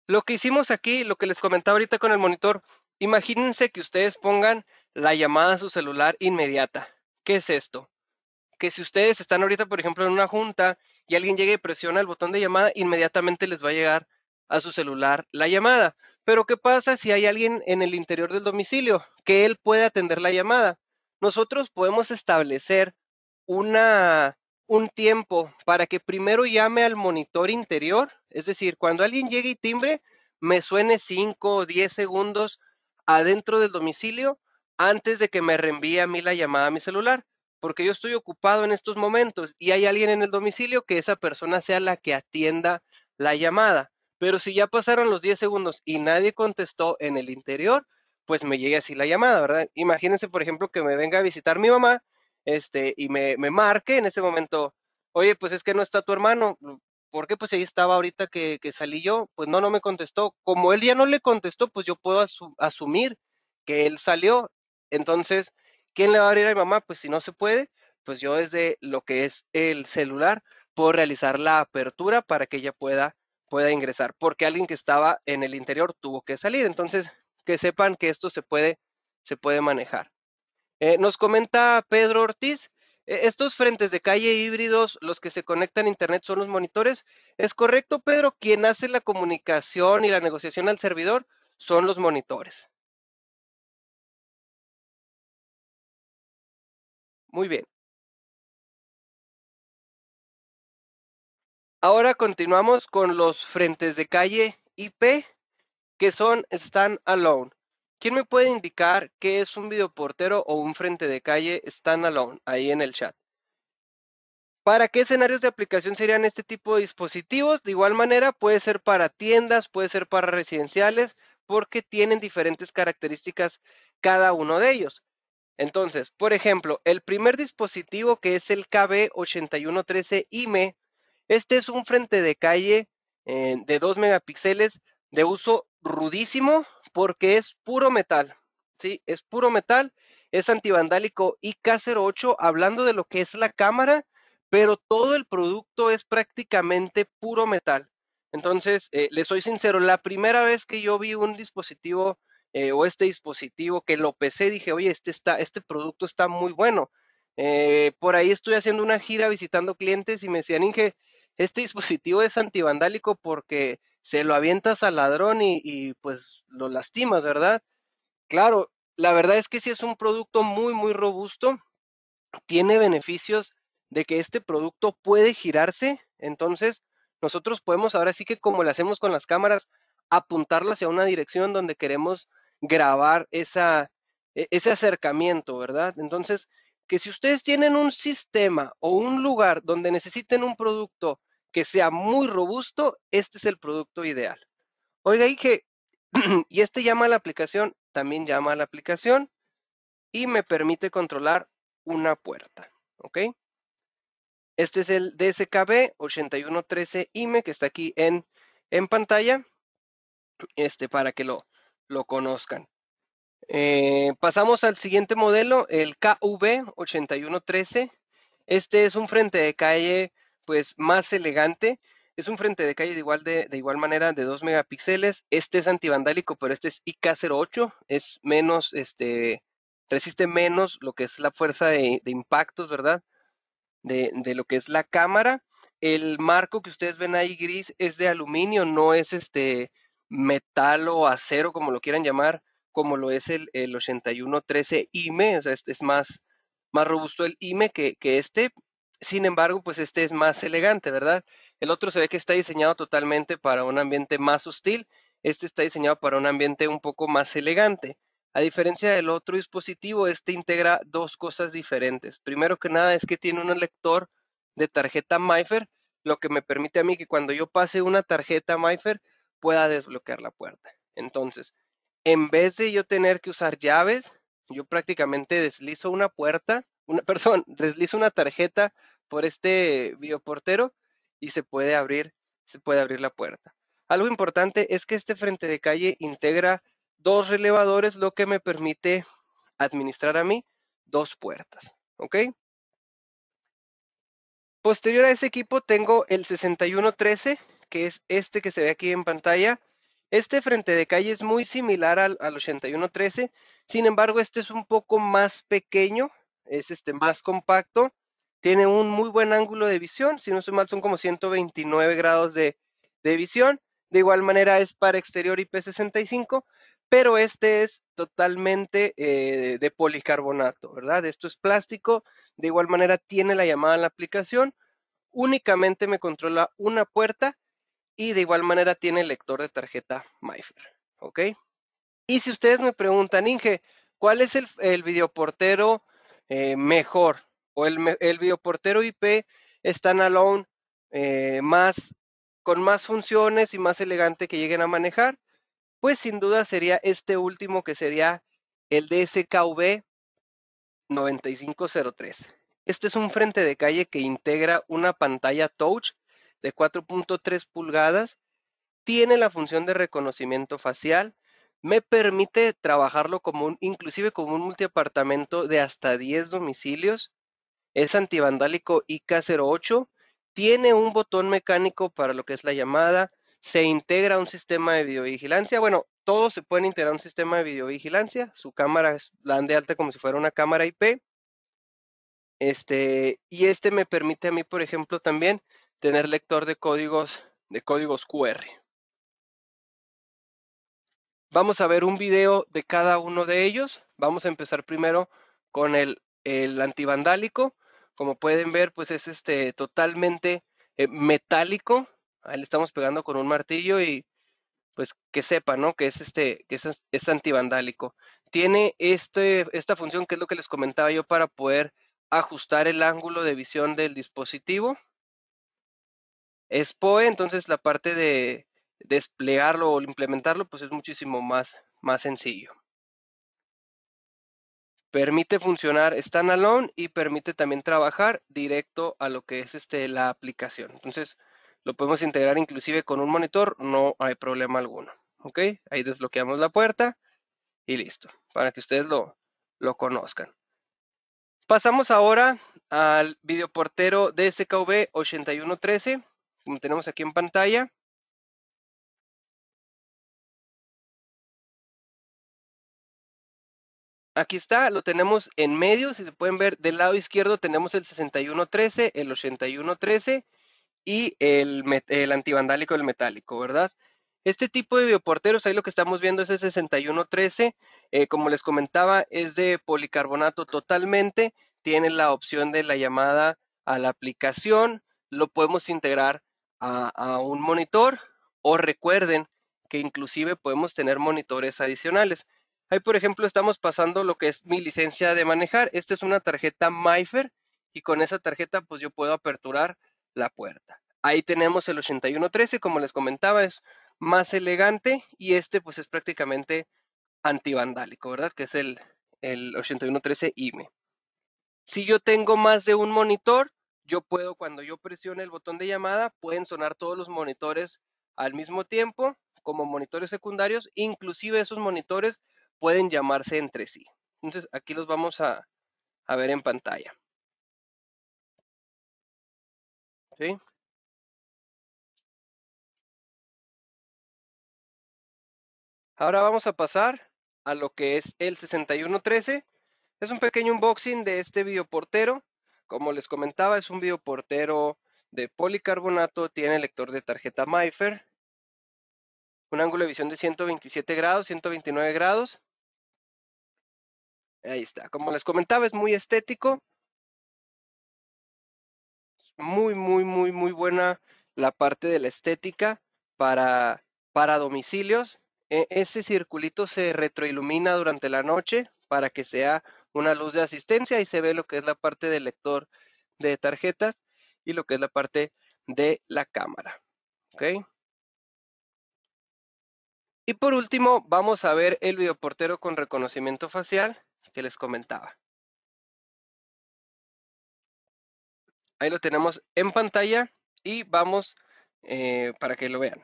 Lo que hicimos aquí, lo que les comentaba ahorita con el monitor, Imagínense que ustedes pongan la llamada a su celular inmediata. ¿Qué es esto? Que si ustedes están ahorita, por ejemplo, en una junta y alguien llega y presiona el botón de llamada, inmediatamente les va a llegar a su celular la llamada. Pero ¿qué pasa si hay alguien en el interior del domicilio que él puede atender la llamada? Nosotros podemos establecer un tiempo para que primero llame al monitor interior, es decir, cuando alguien llegue y timbre, me suene 5 o 10 segundos adentro del domicilio antes de que me reenvíe a mí la llamada a mi celular, porque yo estoy ocupado en estos momentos y hay alguien en el domicilio que esa persona sea la que atienda la llamada. Pero si ya pasaron los 10 segundos y nadie contestó en el interior, pues me llegue así la llamada, ¿verdad? Imagínense, por ejemplo, que me venga a visitar mi mamá este, y me, me marque en ese momento, oye, pues es que no está tu hermano, ¿Por qué? Pues ahí estaba ahorita que, salí yo, pues no, no me contestó. Como él ya no le contestó, pues yo puedo asumir que él salió. Entonces, ¿quién le va a abrir a mi mamá? Pues si no se puede, pues yo desde lo que es el celular puedo realizar la apertura para que ella pueda, pueda ingresar, porque alguien que estaba en el interior tuvo que salir. Entonces, que sepan que esto se puede, se puede manejar. Eh, nos comenta Pedro Ortiz e-, estos frentes de calle híbridos, los que se conectan a Internet son los monitores. ¿Es correcto, Pedro? Quien hace la comunicación y la negociación al servidor son los monitores. Muy bien. Ahora continuamos con los frentes de calle IP que son stand alone. ¿Quién me puede indicar qué es un videoportero o un frente de calle standalone ahí en el chat? ¿Para qué escenarios de aplicación serían este tipo de dispositivos? De igual manera, puede ser para tiendas, puede ser para residenciales, porque tienen diferentes características cada uno de ellos. Entonces, por ejemplo, el primer dispositivo que es el KB8113IME, e, este es un frente de calle eh, de 2 megapíxeles de uso rudísimo porque es puro metal, ¿sí? Es puro metal, es antivandálico IK08, hablando de lo que es la cámara, pero todo el producto es prácticamente puro metal. Entonces, eh, les soy sincero, la primera vez que yo vi un dispositivo eh, o este dispositivo que lo pesé, dije, oye, este, está, este producto está muy bueno. Eh, por ahí estoy haciendo una gira visitando clientes y me decían, Inge, este dispositivo es antivandálico porque se lo avientas al ladrón y, pues lo lastimas, ¿verdad? Claro, la verdad es que si es un producto muy, muy robusto, tiene beneficios de que este producto puede girarse, entonces nosotros podemos ahora sí que como lo hacemos con las cámaras, apuntarlas hacia una dirección donde queremos grabar esa, e, ese acercamiento, ¿verdad? Entonces, que si ustedes tienen un sistema o un lugar donde necesiten un producto que sea muy robusto, este es el producto ideal. Oiga, y y este llama a la aplicación, también llama a la aplicación y me permite controlar una puerta, Este es el DSKB 8113IME e que está aquí en, en pantalla, este, para que lo, lo conozcan. Eh, pasamos al siguiente modelo, el KV8113. Este es un frente de calle pues más elegante. Es un frente de calle de igual, de, igual manera de 2 megapíxeles. Este es antivandálico, pero este es IK08. Es menos, este, resiste menos lo que es la fuerza de, impactos, ¿verdad? De, lo que es la cámara. El marco que ustedes ven ahí gris es de aluminio, no es este metal o acero, como lo quieran llamar, como lo es el, el 8113 IME. O sea, es, más, más robusto el IME que, que este. Sin embargo, pues este es más elegante, ¿verdad? El otro se ve que está diseñado totalmente para un ambiente más hostil. Este está diseñado para un ambiente un poco más elegante. A diferencia del otro dispositivo, este integra dos cosas diferentes. Primero que nada es que tiene un lector de tarjeta Mifer, lo que me permite a mí que cuando yo pase una tarjeta Mifer, pueda desbloquear la puerta. Entonces, en vez de yo tener que usar llaves, yo prácticamente deslizo una puerta una, perdón, desliza una tarjeta por este bioportero y se puede abrir, se puede abrir la puerta. Algo importante es que este frente de calle integra dos relevadores, lo que me permite administrar a mí dos puertas, ¿ok? Posterior a ese equipo tengo el 6113, que es este que se ve aquí en pantalla. Este frente de calle es muy similar al, al 8113, sin embargo este es un poco más pequeño, es este más compacto, tiene un muy buen ángulo de visión, si no estoy mal son como 129 grados de, visión, de igual manera es para exterior IP65, pero este es totalmente eh, de policarbonato, ¿verdad? Esto es plástico, de igual manera tiene la llamada en la aplicación, únicamente me controla una puerta y de igual manera tiene el lector de tarjeta MyFair, ¿ok? Y si ustedes me preguntan, Inge, ¿cuál es el, el videoportero eh, mejor, o el, el bioportero IP standalone eh, más, con más funciones y más elegante que lleguen a manejar, pues sin duda sería este último que sería el DSKV 9503. Este es un frente de calle que integra una pantalla touch de 4.3 pulgadas, tiene la función de reconocimiento facial, me permite trabajarlo como un, inclusive como un multiapartamento de hasta 10 domicilios. Es antivandálico IK08, tiene un botón mecánico para lo que es la llamada, se integra un sistema de videovigilancia. Bueno, todos se pueden integrar un sistema de videovigilancia, su cámara es, la de alta como si fuera una cámara IP. Este, y este me permite a mí, por ejemplo, también tener lector de códigos, de códigos QR. Vamos a ver un video de cada uno de ellos. Vamos a empezar primero con el, el antivandálico. Como pueden ver, pues es este totalmente eh, metálico. Ahí le estamos pegando con un martillo y pues que sepan ¿no? Que es este, que es, antivandálico. Tiene este, esta función que es lo que les comentaba yo para poder ajustar el ángulo de visión del dispositivo. Es POE, entonces la parte de, desplegarlo o implementarlo, pues es muchísimo más, más sencillo. Permite funcionar standalone y permite también trabajar directo a lo que es este, la aplicación. Entonces, lo podemos integrar inclusive con un monitor, no hay problema alguno. ¿Ok? Ahí desbloqueamos la puerta y listo, para que ustedes lo, lo conozcan. Pasamos ahora al videoportero DSKV8113, como tenemos aquí en pantalla. Aquí está, lo tenemos en medio, si se pueden ver, del lado izquierdo tenemos el 6113, el 8113 y el, el antivandálico, el metálico, ¿verdad? Este tipo de bioporteros, ahí lo que estamos viendo es el 6113, eh, como les comentaba, es de policarbonato totalmente, tiene la opción de la llamada a la aplicación, lo podemos integrar a un monitor o recuerden que inclusive podemos tener monitores adicionales. Ahí, por ejemplo, estamos pasando lo que es mi licencia de manejar. Esta es una tarjeta myfer y con esa tarjeta pues yo puedo aperturar la puerta. Ahí tenemos el 8113, como les comentaba, es más elegante y este pues es prácticamente antivandálico, ¿verdad? Que es el, el 8113 IME. Si yo tengo más de un monitor, yo puedo, cuando yo presione el botón de llamada, pueden sonar todos los monitores al mismo tiempo como monitores secundarios, inclusive esos monitores pueden llamarse entre sí. Entonces, aquí los vamos a, ver en pantalla. ¿Sí? Ahora vamos a pasar a lo que es el 6113. Es un pequeño unboxing de este videoportero. Como les comentaba, es un videoportero de policarbonato, tiene lector de tarjeta Mifer, un ángulo de visión de 127 grados, 129 grados, Ahí está. Como les comentaba, es muy estético. Muy, muy, muy, muy buena la parte de la estética para, domicilios. E-, ese circulito se retroilumina durante la noche para que sea una luz de asistencia y se ve lo que es la parte del lector de tarjetas y lo que es la parte de la cámara. ¿Ok? Y por último, vamos a ver el videoportero con reconocimiento facial que les comentaba. Ahí lo tenemos en pantalla y vamos eh, para que lo vean.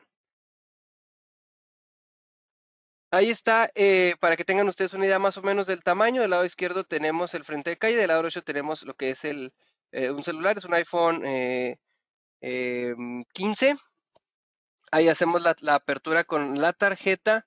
Ahí está, eh, para que tengan ustedes una idea más o menos del tamaño, del lado izquierdo tenemos el frente de calle, del lado derecho tenemos lo que es el, eh, un celular, es un iPhone 15. Em, Ahí hacemos la, apertura con la tarjeta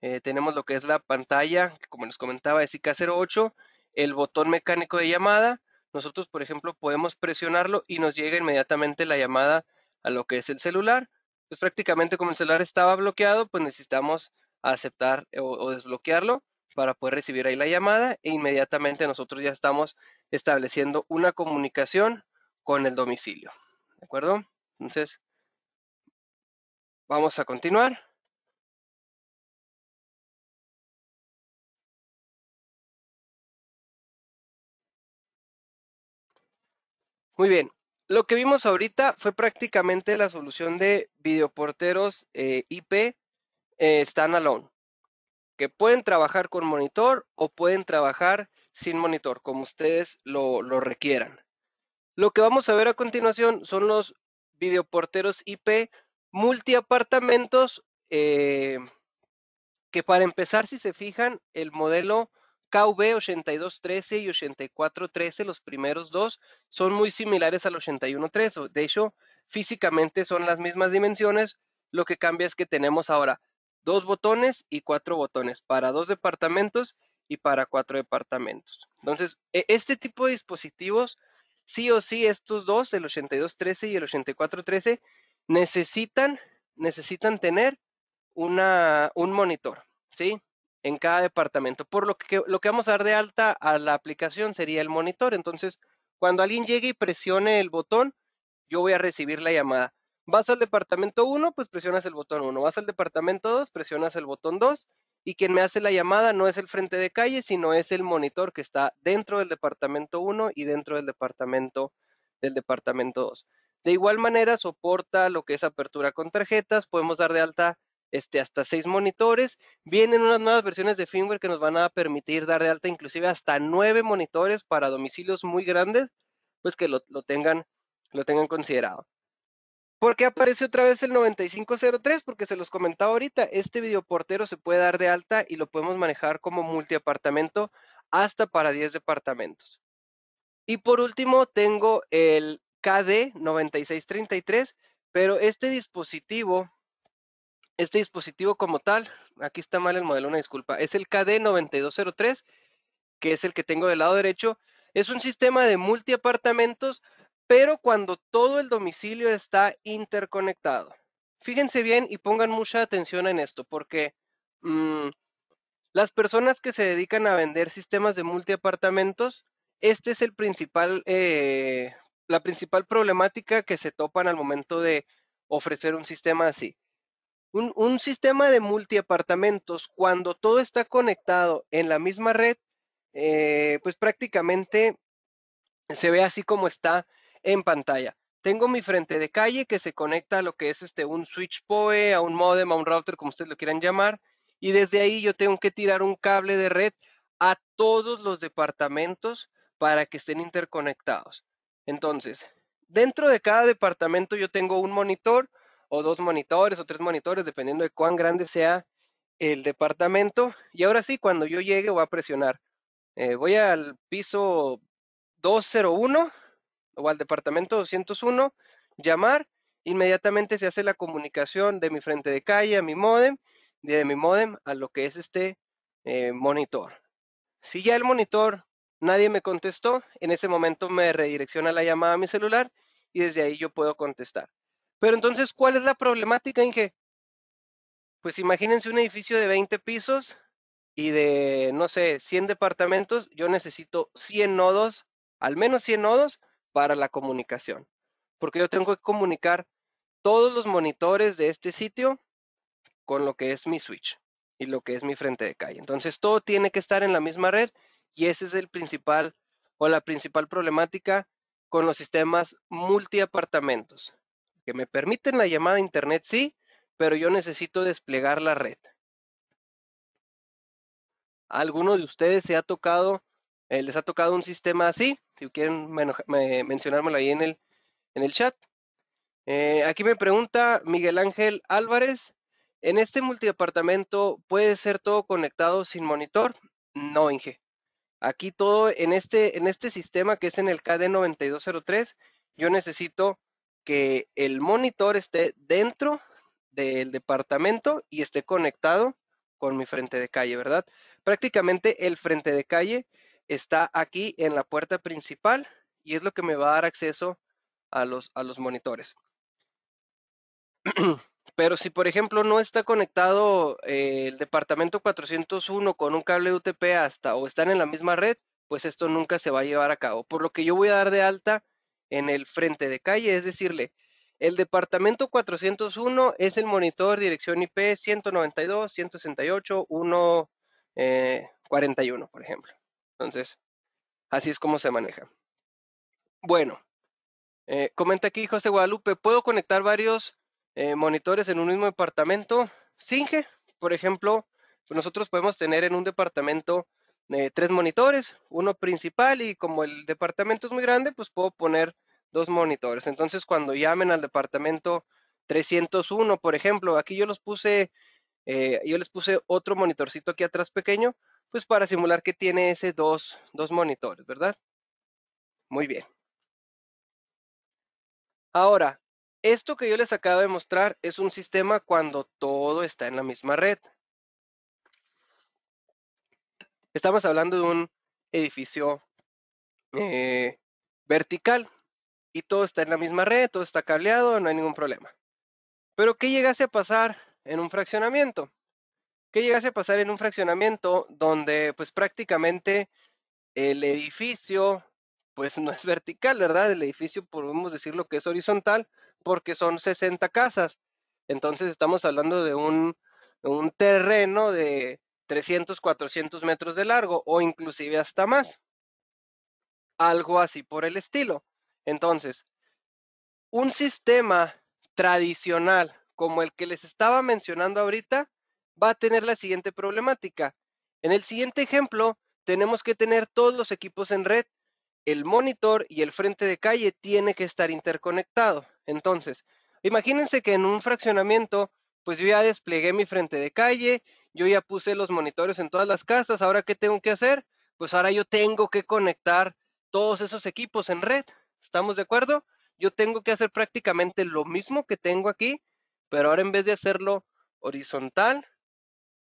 eh, tenemos lo que es la pantalla, que como les comentaba es IK08, el botón mecánico de llamada. Nosotros, por ejemplo, podemos presionarlo y nos llega inmediatamente la llamada a lo que es el celular. Pues prácticamente como el celular estaba bloqueado, pues necesitamos aceptar o desbloquearlo para poder recibir ahí la llamada e inmediatamente nosotros ya estamos estableciendo una comunicación con el domicilio. ¿De acuerdo? Entonces, vamos a continuar. Muy bien, lo que vimos ahorita fue prácticamente la solución de videoporteros eh, IP eh, standalone, que pueden trabajar con monitor o pueden trabajar sin monitor, como ustedes lo, requieran. Lo que vamos a ver a continuación son los videoporteros IP multiapartamentos, eh, que para empezar, si se fijan, el modelo KV 8213 y 8413, los primeros dos, son muy similares al 8113. De hecho, físicamente son las mismas dimensiones. Lo que cambia es que tenemos ahora dos botones y cuatro botones para dos departamentos y para cuatro departamentos. Entonces, e, este tipo de dispositivos, sí o sí, estos dos, el 8213 y el 8413, necesitan, necesitan tener una, un monitor, ¿sí? en cada departamento. Por lo que lo que vamos a dar de alta a la aplicación sería el monitor. Entonces, cuando alguien llegue y presione el botón, yo voy a recibir la llamada. Vas al departamento 1, pues presionas el botón 1. Vas al departamento 2, presionas el botón 2. Y quien me hace la llamada no es el frente de calle, sino es el monitor que está dentro del departamento 1 y dentro del departamento del departamento 2. De igual manera, soporta lo que es apertura con tarjetas. Podemos dar de alta este, hasta seis monitores. Vienen unas nuevas versiones de firmware que nos van a permitir dar de alta inclusive hasta nueve monitores para domicilios muy grandes, pues que lo, tengan, lo tengan considerado. ¿Por qué aparece otra vez el 9503? Porque se los comentaba ahorita, este videoportero se puede dar de alta y lo podemos manejar como multiapartamento hasta para 10 departamentos. Y por último tengo el KD9633, pero este dispositivo este dispositivo como tal, aquí está mal el modelo, una disculpa, es el KD9203, que es el que tengo del lado derecho. Es un sistema de multiapartamentos, pero cuando todo el domicilio está interconectado. Fíjense bien y pongan mucha atención en esto, porque mm, las personas que se dedican a vender sistemas de multiapartamentos, este es el principal, eh, la principal problemática que se topan al momento de ofrecer un sistema así. Un, sistema de multiapartamentos, cuando todo está conectado en la misma red, eh, pues prácticamente se ve así como está en pantalla. Tengo mi frente de calle que se conecta a lo que es este, un switch PoE, a un modem, a un router, como ustedes lo quieran llamar, y desde ahí yo tengo que tirar un cable de red a todos los departamentos para que estén interconectados. Entonces, dentro de cada departamento yo tengo un monitor, o dos monitores o tres monitores, dependiendo de cuán grande sea el departamento. Y ahora sí, cuando yo llegue voy a presionar. Eh, voy al piso 201 o al departamento 201, llamar, inmediatamente se hace la comunicación de mi frente de calle a mi modem, de mi modem a lo que es este eh, monitor. Si ya el monitor nadie me contestó, en ese momento me redirecciona la llamada a mi celular y desde ahí yo puedo contestar. Pero entonces, ¿cuál es la problemática, Inge? Pues imagínense un edificio de 20 pisos y de, no sé, 100 departamentos, yo necesito 100 nodos, al menos 100 nodos para la comunicación, porque yo tengo que comunicar todos los monitores de este sitio con lo que es mi switch y lo que es mi frente de calle. Entonces, todo tiene que estar en la misma red y ese es el principal o la principal problemática con los sistemas multiapartamentos que me permiten la llamada a internet, sí, pero yo necesito desplegar la red. alguno de ustedes se ha tocado, eh, les ha tocado un sistema así? Si quieren mencionármelo ahí en el, en el chat. Eh, aquí me pregunta Miguel Ángel Álvarez, ¿en este multidepartamento puede ser todo conectado sin monitor? No, Inge. Aquí todo en este, en este sistema que es en el KD9203, yo necesito que el monitor esté dentro del departamento y esté conectado con mi frente de calle, ¿verdad? Prácticamente el frente de calle está aquí en la puerta principal y es lo que me va a dar acceso a los, a los monitores. Pero si, por ejemplo, no está conectado eh, el departamento 401 con un cable UTP hasta o están en la misma red, pues esto nunca se va a llevar a cabo. Por lo que yo voy a dar de alta en el frente de calle, es decirle, el departamento 401 es el monitor dirección IP 192, 168, 141, por ejemplo. Entonces, así es como se maneja. Bueno, eh, comenta aquí José Guadalupe, ¿puedo conectar varios eh, monitores en un mismo departamento? Singe, por ejemplo, nosotros podemos tener en un departamento eh, tres monitores, uno principal y como el departamento es muy grande, pues puedo poner dos monitores. Entonces, cuando llamen al departamento 301, por ejemplo, aquí yo los puse, eh, yo les puse otro monitorcito aquí atrás pequeño, pues para simular que tiene ese dos, dos monitores, ¿verdad? Muy bien. Ahora, esto que yo les acabo de mostrar es un sistema cuando todo está en la misma red. Estamos hablando de un edificio eh, vertical y todo está en la misma red, todo está cableado, no hay ningún problema. Pero ¿qué llegase a pasar en un fraccionamiento? ¿Qué llegase a pasar en un fraccionamiento donde pues prácticamente el edificio pues no es vertical, ¿verdad? El edificio podemos decirlo que es horizontal porque son 60 casas. Entonces estamos hablando de un terreno de 300, 400 metros de largo o inclusive hasta más. Algo así por el estilo. Entonces, un sistema tradicional como el que les estaba mencionando ahorita va a tener la siguiente problemática. En el siguiente ejemplo, tenemos que tener todos los equipos en red. El monitor y el frente de calle tiene que estar interconectado. Entonces, imagínense que en un fraccionamiento pues yo ya desplegué mi frente de calle, yo ya puse los monitores en todas las casas, ahora ¿qué tengo que hacer? Pues ahora yo tengo que conectar todos esos equipos en red, ¿estamos de acuerdo? Yo tengo que hacer prácticamente lo mismo que tengo aquí, pero ahora en vez de hacerlo horizontal,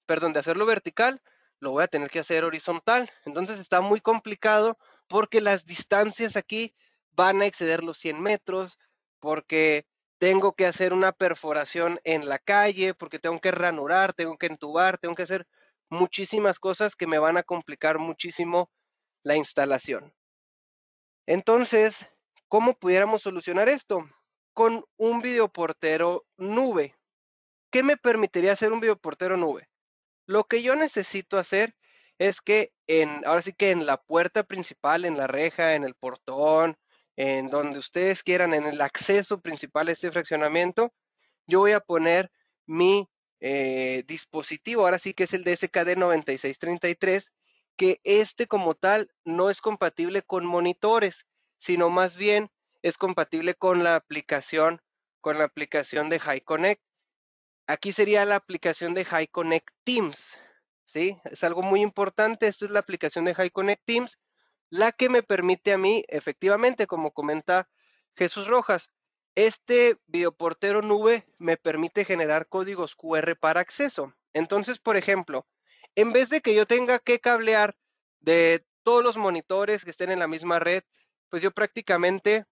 perdón, de hacerlo vertical, lo voy a tener que hacer horizontal. Entonces está muy complicado porque las distancias aquí van a exceder los 100 metros, porque tengo que hacer una perforación en la calle porque tengo que ranurar, tengo que entubar, tengo que hacer muchísimas cosas que me van a complicar muchísimo la instalación. Entonces, ¿cómo pudiéramos solucionar esto? Con un videoportero nube. ¿Qué me permitiría hacer un videoportero nube? Lo que yo necesito hacer es que ahora sí que en la puerta principal, en la reja, en el portón, en donde ustedes quieran, en el acceso principal a este fraccionamiento, yo voy a poner mi eh, dispositivo, ahora sí que es el DSKD 9633, que este como tal no es compatible con monitores, sino más bien es compatible con la aplicación, con la aplicación de High Connect. Aquí sería la aplicación de High Connect Teams, ¿sí? Es algo muy importante, esto es la aplicación de High Connect Teams la que me permite a mí, efectivamente, como comenta Jesús Rojas, este videoportero nube me permite generar códigos QR para acceso. Entonces, por ejemplo, en vez de que yo tenga que cablear de todos los monitores que estén en la misma red, pues yo prácticamente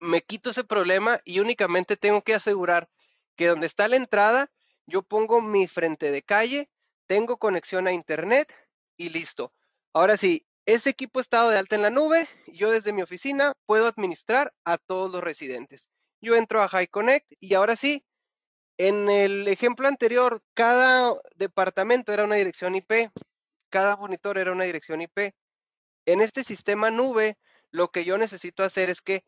me quito ese problema y únicamente tengo que asegurar que donde está la entrada, yo pongo mi frente de calle, tengo conexión a internet y listo. Ahora sí, ese equipo está estado de alta en la nube. Yo desde mi oficina puedo administrar a todos los residentes. Yo entro a High Connect y ahora sí, en el ejemplo anterior, cada departamento era una dirección IP, cada monitor era una dirección IP. En este sistema nube, lo que yo necesito hacer es que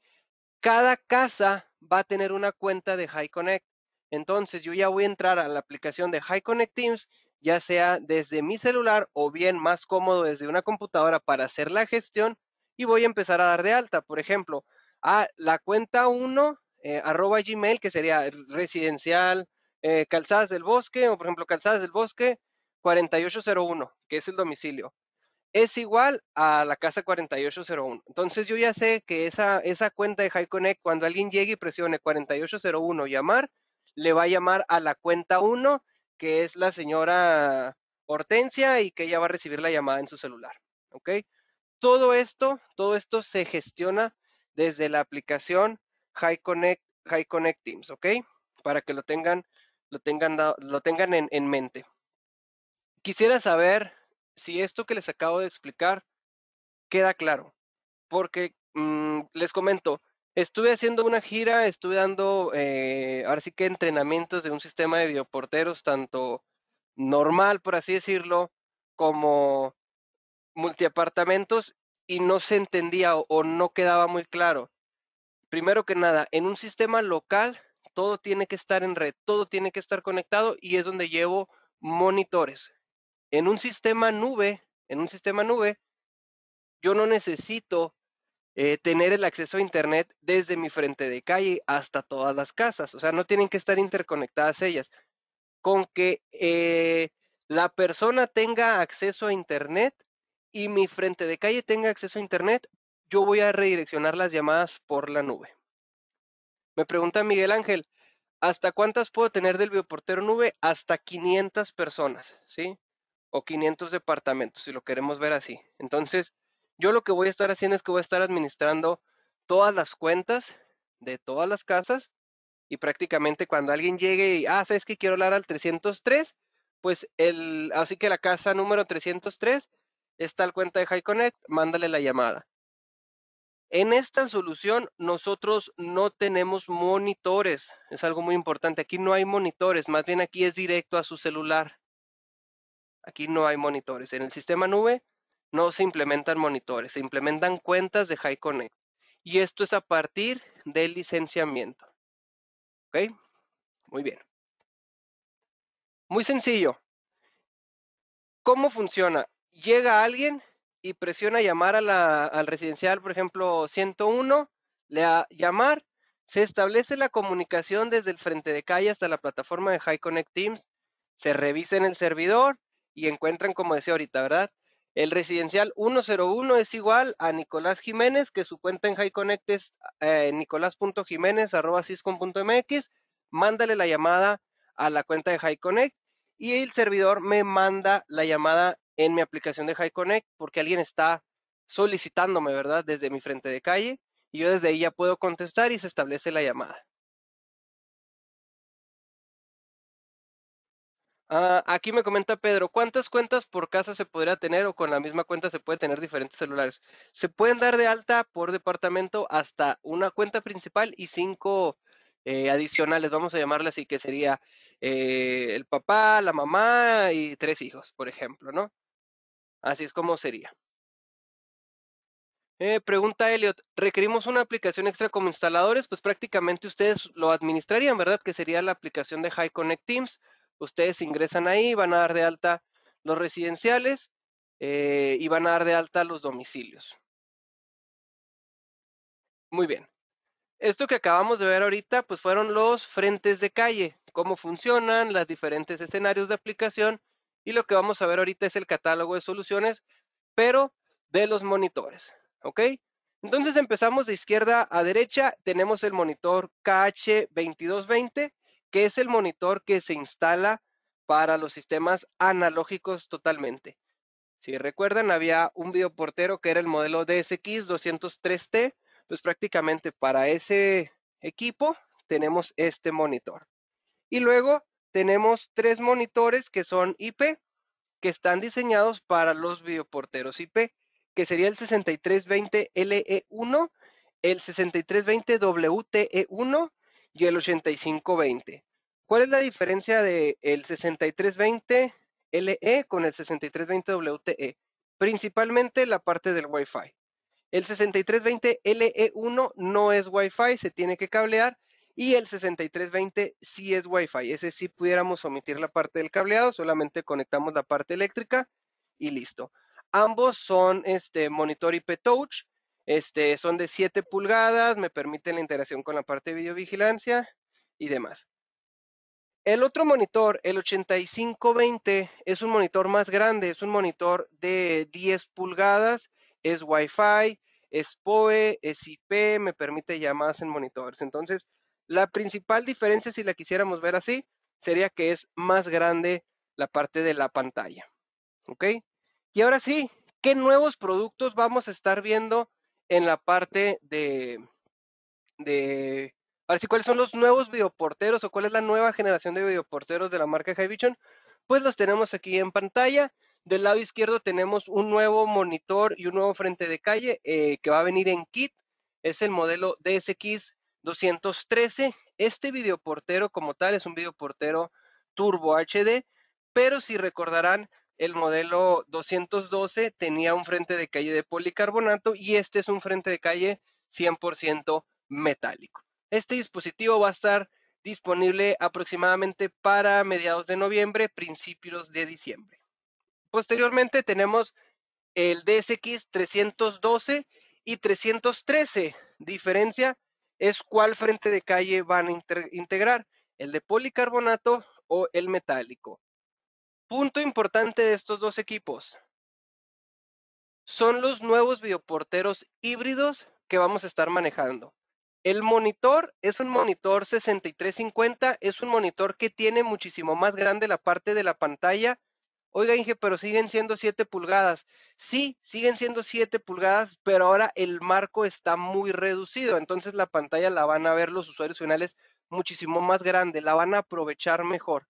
cada casa va a tener una cuenta de High Connect. Entonces yo ya voy a entrar a la aplicación de High Connect Teams ya sea desde mi celular o bien más cómodo desde una computadora para hacer la gestión y voy a empezar a dar de alta. Por ejemplo, a ah, la cuenta 1, eh, arroba gmail, que sería residencial, eh, calzadas del bosque, o por ejemplo, calzadas del bosque 4801, que es el domicilio. Es igual a la casa 4801. Entonces yo ya sé que esa, esa cuenta de High Connect, cuando alguien llegue y presione 4801 llamar, le va a llamar a la cuenta 1 que es la señora Hortensia y que ella va a recibir la llamada en su celular. ¿Ok? Todo esto, todo esto se gestiona desde la aplicación High Connect, High Teams, ¿ok? Para que lo tengan, lo tengan, lo tengan en, mente. Quisiera saber si esto que les acabo de explicar queda claro, porque mm, les comento, Estuve haciendo una gira, estuve dando, eh, ahora sí que entrenamientos de un sistema de videoporteros, tanto normal, por así decirlo, como multiapartamentos, y no se entendía o, o no quedaba muy claro. Primero que nada, en un sistema local, todo tiene que estar en red, todo tiene que estar conectado y es donde llevo monitores. En un sistema nube, en un sistema nube, yo no necesito eh, tener el acceso a Internet desde mi frente de calle hasta todas las casas. O sea, no tienen que estar interconectadas ellas. Con que eh, la persona tenga acceso a Internet y mi frente de calle tenga acceso a Internet, yo voy a redireccionar las llamadas por la nube. Me pregunta Miguel Ángel, ¿hasta cuántas puedo tener del bioportero nube? Hasta 500 personas, ¿sí? O 500 departamentos, si lo queremos ver así. Entonces, yo lo que voy a estar haciendo es que voy a estar administrando todas las cuentas de todas las casas y prácticamente cuando alguien llegue y, ah, ¿sabes que quiero hablar al 303? Pues el, así que la casa número 303 está al cuenta de High mándale la llamada. En esta solución nosotros no tenemos monitores, es algo muy importante. Aquí no hay monitores, más bien aquí es directo a su celular. Aquí no hay monitores. En el sistema nube no se implementan monitores, se implementan cuentas de High Connect. Y esto es a partir del licenciamiento. ¿Ok? Muy bien. Muy sencillo. ¿Cómo funciona? Llega alguien y presiona llamar al residencial, por ejemplo, 101, le da llamar, se establece la comunicación desde el frente de calle hasta la plataforma de High Connect Teams, se revisa en el servidor y encuentran, como decía ahorita, ¿verdad? El residencial 101 es igual a Nicolás Jiménez, que su cuenta en High Connect es eh, Mándale la llamada a la cuenta de High Connect y el servidor me manda la llamada en mi aplicación de High Connect porque alguien está solicitándome, ¿verdad? Desde mi frente de calle y yo desde ahí ya puedo contestar y se establece la llamada. Ah, aquí me comenta Pedro, ¿cuántas cuentas por casa se podría tener o con la misma cuenta se puede tener diferentes celulares? Se pueden dar de alta por departamento hasta una cuenta principal y cinco eh, adicionales, vamos a llamarle así, que sería eh, el papá, la mamá y tres hijos, por ejemplo, ¿no? Así es como sería. Eh, pregunta Elliot, ¿requerimos una aplicación extra como instaladores? Pues prácticamente ustedes lo administrarían, ¿verdad? Que sería la aplicación de High Connect Teams ustedes ingresan ahí, van a dar de alta los residenciales eh, y van a dar de alta los domicilios. Muy bien. Esto que acabamos de ver ahorita, pues fueron los frentes de calle, cómo funcionan, los diferentes escenarios de aplicación y lo que vamos a ver ahorita es el catálogo de soluciones, pero de los monitores, ¿ok? Entonces empezamos de izquierda a derecha, tenemos el monitor KH2220, que es el monitor que se instala para los sistemas analógicos totalmente. Si recuerdan, había un videoportero que era el modelo DSX 203T, pues prácticamente para ese equipo tenemos este monitor. Y luego tenemos tres monitores que son IP, que están diseñados para los videoporteros IP, que sería el 6320LE1, el 6320WTE1 y el 8520. ¿Cuál es la diferencia del 6320 LE con el 6320 WTE? E? Principalmente la parte del Wi-Fi. El 6320 LE1 no es Wi-Fi, se tiene que cablear. Y el 6320 sí es Wi-Fi. Ese sí pudiéramos omitir la parte del cableado, solamente conectamos la parte eléctrica y listo. Ambos son este monitor IP Touch. Este, son de 7 pulgadas, me permiten la interacción con la parte de videovigilancia y demás. El otro monitor, el 8520, es un monitor más grande, es un monitor de 10 pulgadas, es Wi-Fi, es PoE, es IP, me permite llamadas en monitores. Entonces, la principal diferencia, si la quisiéramos ver así, sería que es más grande la parte de la pantalla. ¿Ok? Y ahora sí, ¿qué nuevos productos vamos a estar viendo en la parte de, de, ver si ¿cuáles son los nuevos videoporteros o cuál es la nueva generación de videoporteros de la marca High Pues los tenemos aquí en pantalla. Del lado izquierdo tenemos un nuevo monitor y un nuevo frente de calle eh, que va a venir en kit. Es el modelo DSX 213. Este videoportero como tal es un videoportero Turbo HD, pero si recordarán, el modelo 212 tenía un frente de calle de policarbonato y este es un frente de calle 100% metálico. Este dispositivo va a estar disponible aproximadamente para mediados de noviembre, principios de diciembre. Posteriormente tenemos el DSX 312 y 313. Diferencia es cuál frente de calle van a integrar, el de policarbonato o el metálico punto importante de estos dos equipos son los nuevos bioporteros híbridos que vamos a estar manejando. El monitor es un monitor 6350, es un monitor que tiene muchísimo más grande la parte de la pantalla. Oiga, Inge, pero siguen siendo 7 pulgadas. Sí, siguen siendo 7 pulgadas, pero ahora el marco está muy reducido. Entonces la pantalla la van a ver los usuarios finales muchísimo más grande, la van a aprovechar mejor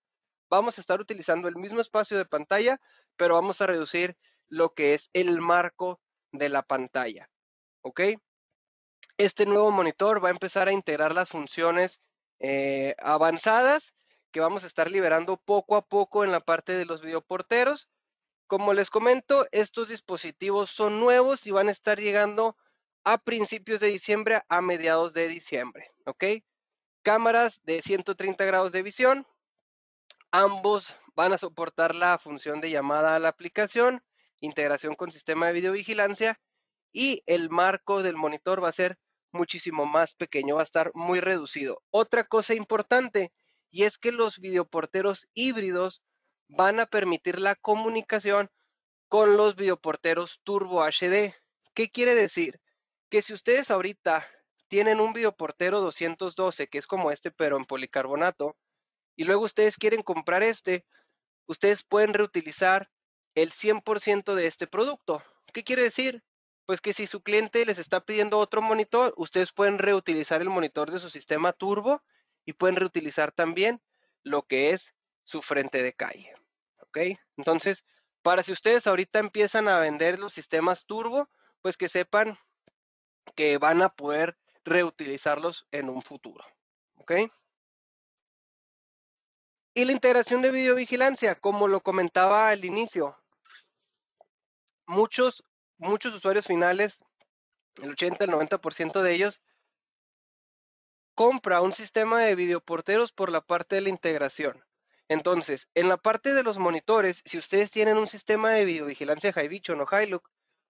vamos a estar utilizando el mismo espacio de pantalla, pero vamos a reducir lo que es el marco de la pantalla. ¿Ok? Este nuevo monitor va a empezar a integrar las funciones eh, avanzadas que vamos a estar liberando poco a poco en la parte de los videoporteros. Como les comento, estos dispositivos son nuevos y van a estar llegando a principios de diciembre a mediados de diciembre, ¿ok? Cámaras de 130 grados de visión, Ambos van a soportar la función de llamada a la aplicación, integración con sistema de videovigilancia y el marco del monitor va a ser muchísimo más pequeño, va a estar muy reducido. Otra cosa importante y es que los videoporteros híbridos van a permitir la comunicación con los videoporteros Turbo HD. ¿Qué quiere decir? Que si ustedes ahorita tienen un videoportero 212, que es como este pero en policarbonato, y luego ustedes quieren comprar este, ustedes pueden reutilizar el 100% de este producto. ¿Qué quiere decir? Pues que si su cliente les está pidiendo otro monitor, ustedes pueden reutilizar el monitor de su sistema turbo y pueden reutilizar también lo que es su frente de calle. ¿Ok? Entonces, para si ustedes ahorita empiezan a vender los sistemas turbo, pues que sepan que van a poder reutilizarlos en un futuro. ¿Ok? Y la integración de videovigilancia, como lo comentaba al inicio, muchos, muchos usuarios finales, el 80, el 90% de ellos, compra un sistema de videoporteros por la parte de la integración. Entonces, en la parte de los monitores, si ustedes tienen un sistema de videovigilancia Highvision o Hilux,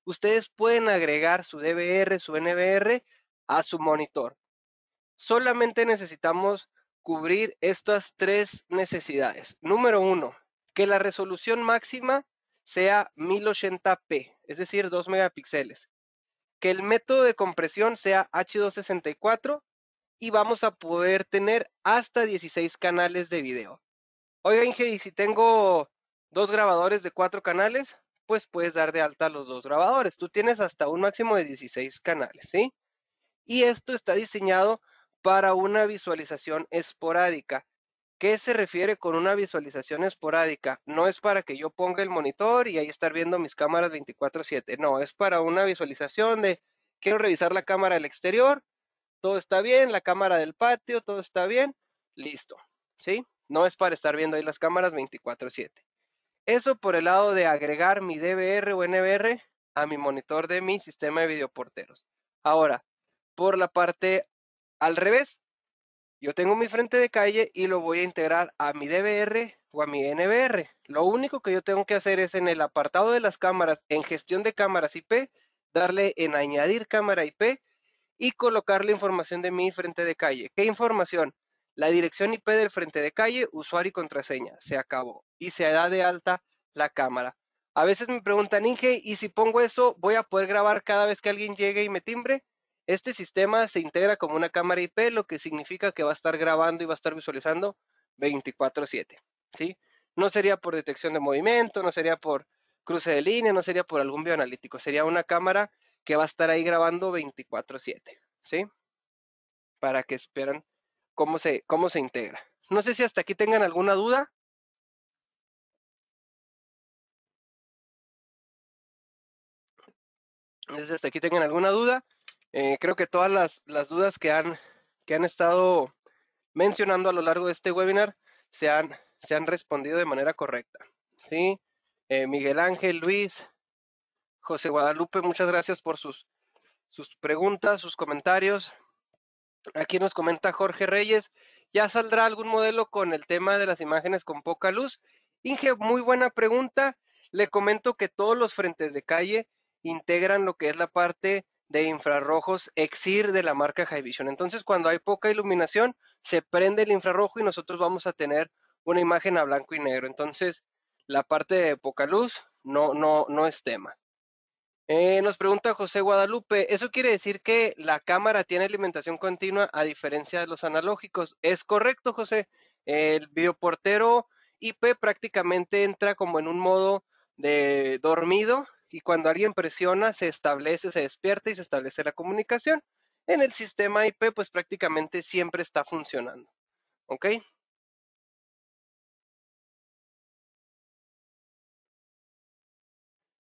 ustedes pueden agregar su DVR, su NVR a su monitor. Solamente necesitamos cubrir estas tres necesidades. Número uno, que la resolución máxima sea 1080p, es decir, 2 megapíxeles. Que el método de compresión sea H264 y vamos a poder tener hasta 16 canales de video. Oiga, Inge, y si tengo dos grabadores de cuatro canales, pues puedes dar de alta los dos grabadores. Tú tienes hasta un máximo de 16 canales, ¿sí? Y esto está diseñado para una visualización esporádica. ¿Qué se refiere con una visualización esporádica? No es para que yo ponga el monitor y ahí estar viendo mis cámaras 24/7. No, es para una visualización de quiero revisar la cámara del exterior, todo está bien, la cámara del patio, todo está bien, listo. ¿Sí? No es para estar viendo ahí las cámaras 24/7. Eso por el lado de agregar mi DVR o NVR a mi monitor de mi sistema de videoporteros. Ahora, por la parte al revés. Yo tengo mi frente de calle y lo voy a integrar a mi DBR o a mi NBR. Lo único que yo tengo que hacer es en el apartado de las cámaras, en gestión de cámaras IP, darle en añadir cámara IP y colocar la información de mi frente de calle. ¿Qué información? La dirección IP del frente de calle, usuario y contraseña. Se acabó y se da de alta la cámara. A veces me preguntan, Inge, ¿y si pongo eso, voy a poder grabar cada vez que alguien llegue y me timbre? Este sistema se integra como una cámara IP, lo que significa que va a estar grabando y va a estar visualizando 24/7, ¿sí? No sería por detección de movimiento, no sería por cruce de línea, no sería por algún bioanalítico, sería una cámara que va a estar ahí grabando 24/7, ¿sí? Para que esperan cómo se, cómo se integra. No sé si hasta aquí tengan alguna duda. No sé si hasta aquí tengan alguna duda. Eh, creo que todas las, dudas que han, que han estado mencionando a lo largo de este webinar se han, se han respondido de manera correcta. ¿sí? Eh, Miguel Ángel, Luis, José Guadalupe, muchas gracias por sus, sus preguntas, sus comentarios. Aquí nos comenta Jorge Reyes, ya saldrá algún modelo con el tema de las imágenes con poca luz. Inge, muy buena pregunta. Le comento que todos los frentes de calle integran lo que es la parte de infrarrojos Exir de la marca High Vision. Entonces, cuando hay poca iluminación, se prende el infrarrojo y nosotros vamos a tener una imagen a blanco y negro. Entonces, la parte de poca luz no, no, no es tema. Eh, nos pregunta José Guadalupe, ¿eso quiere decir que la cámara tiene alimentación continua a diferencia de los analógicos? Es correcto, José. El videoportero IP prácticamente entra como en un modo de dormido y cuando alguien presiona se establece, se despierta y se establece la comunicación. En el sistema IP pues prácticamente siempre está funcionando. ¿Ok?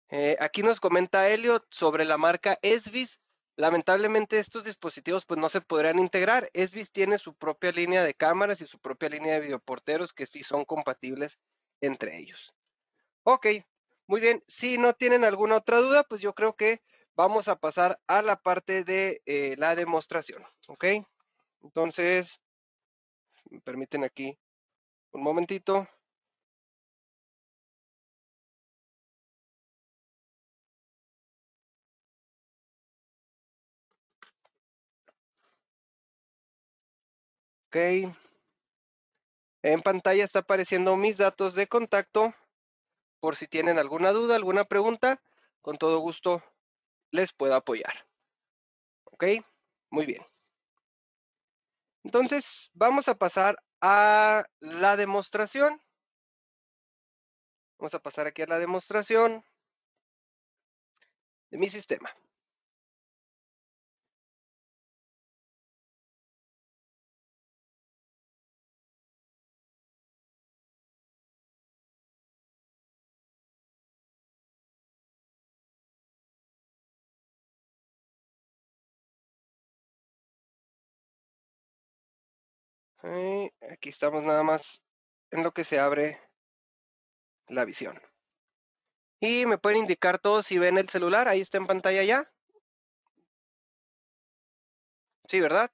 Eh, aquí nos comenta Elliot sobre la marca ESVIS. Lamentablemente estos dispositivos pues no se podrían integrar. ESVIS tiene su propia línea de cámaras y su propia línea de videoporteros que sí son compatibles entre ellos. Ok, muy bien, si no tienen alguna otra duda, pues yo creo que vamos a pasar a la parte de eh, la demostración, ¿ok? Entonces, me permiten aquí un momentito. Ok. En pantalla está apareciendo mis datos de contacto por si tienen alguna duda, alguna pregunta, con todo gusto les puedo apoyar. ¿Ok? Muy bien. Entonces, vamos a pasar a la demostración. Vamos a pasar aquí a la demostración de mi sistema. Eh, aquí estamos nada más en lo que se abre la visión. Y me pueden indicar todos si ven el celular. Ahí está en pantalla ya. Sí, ¿verdad?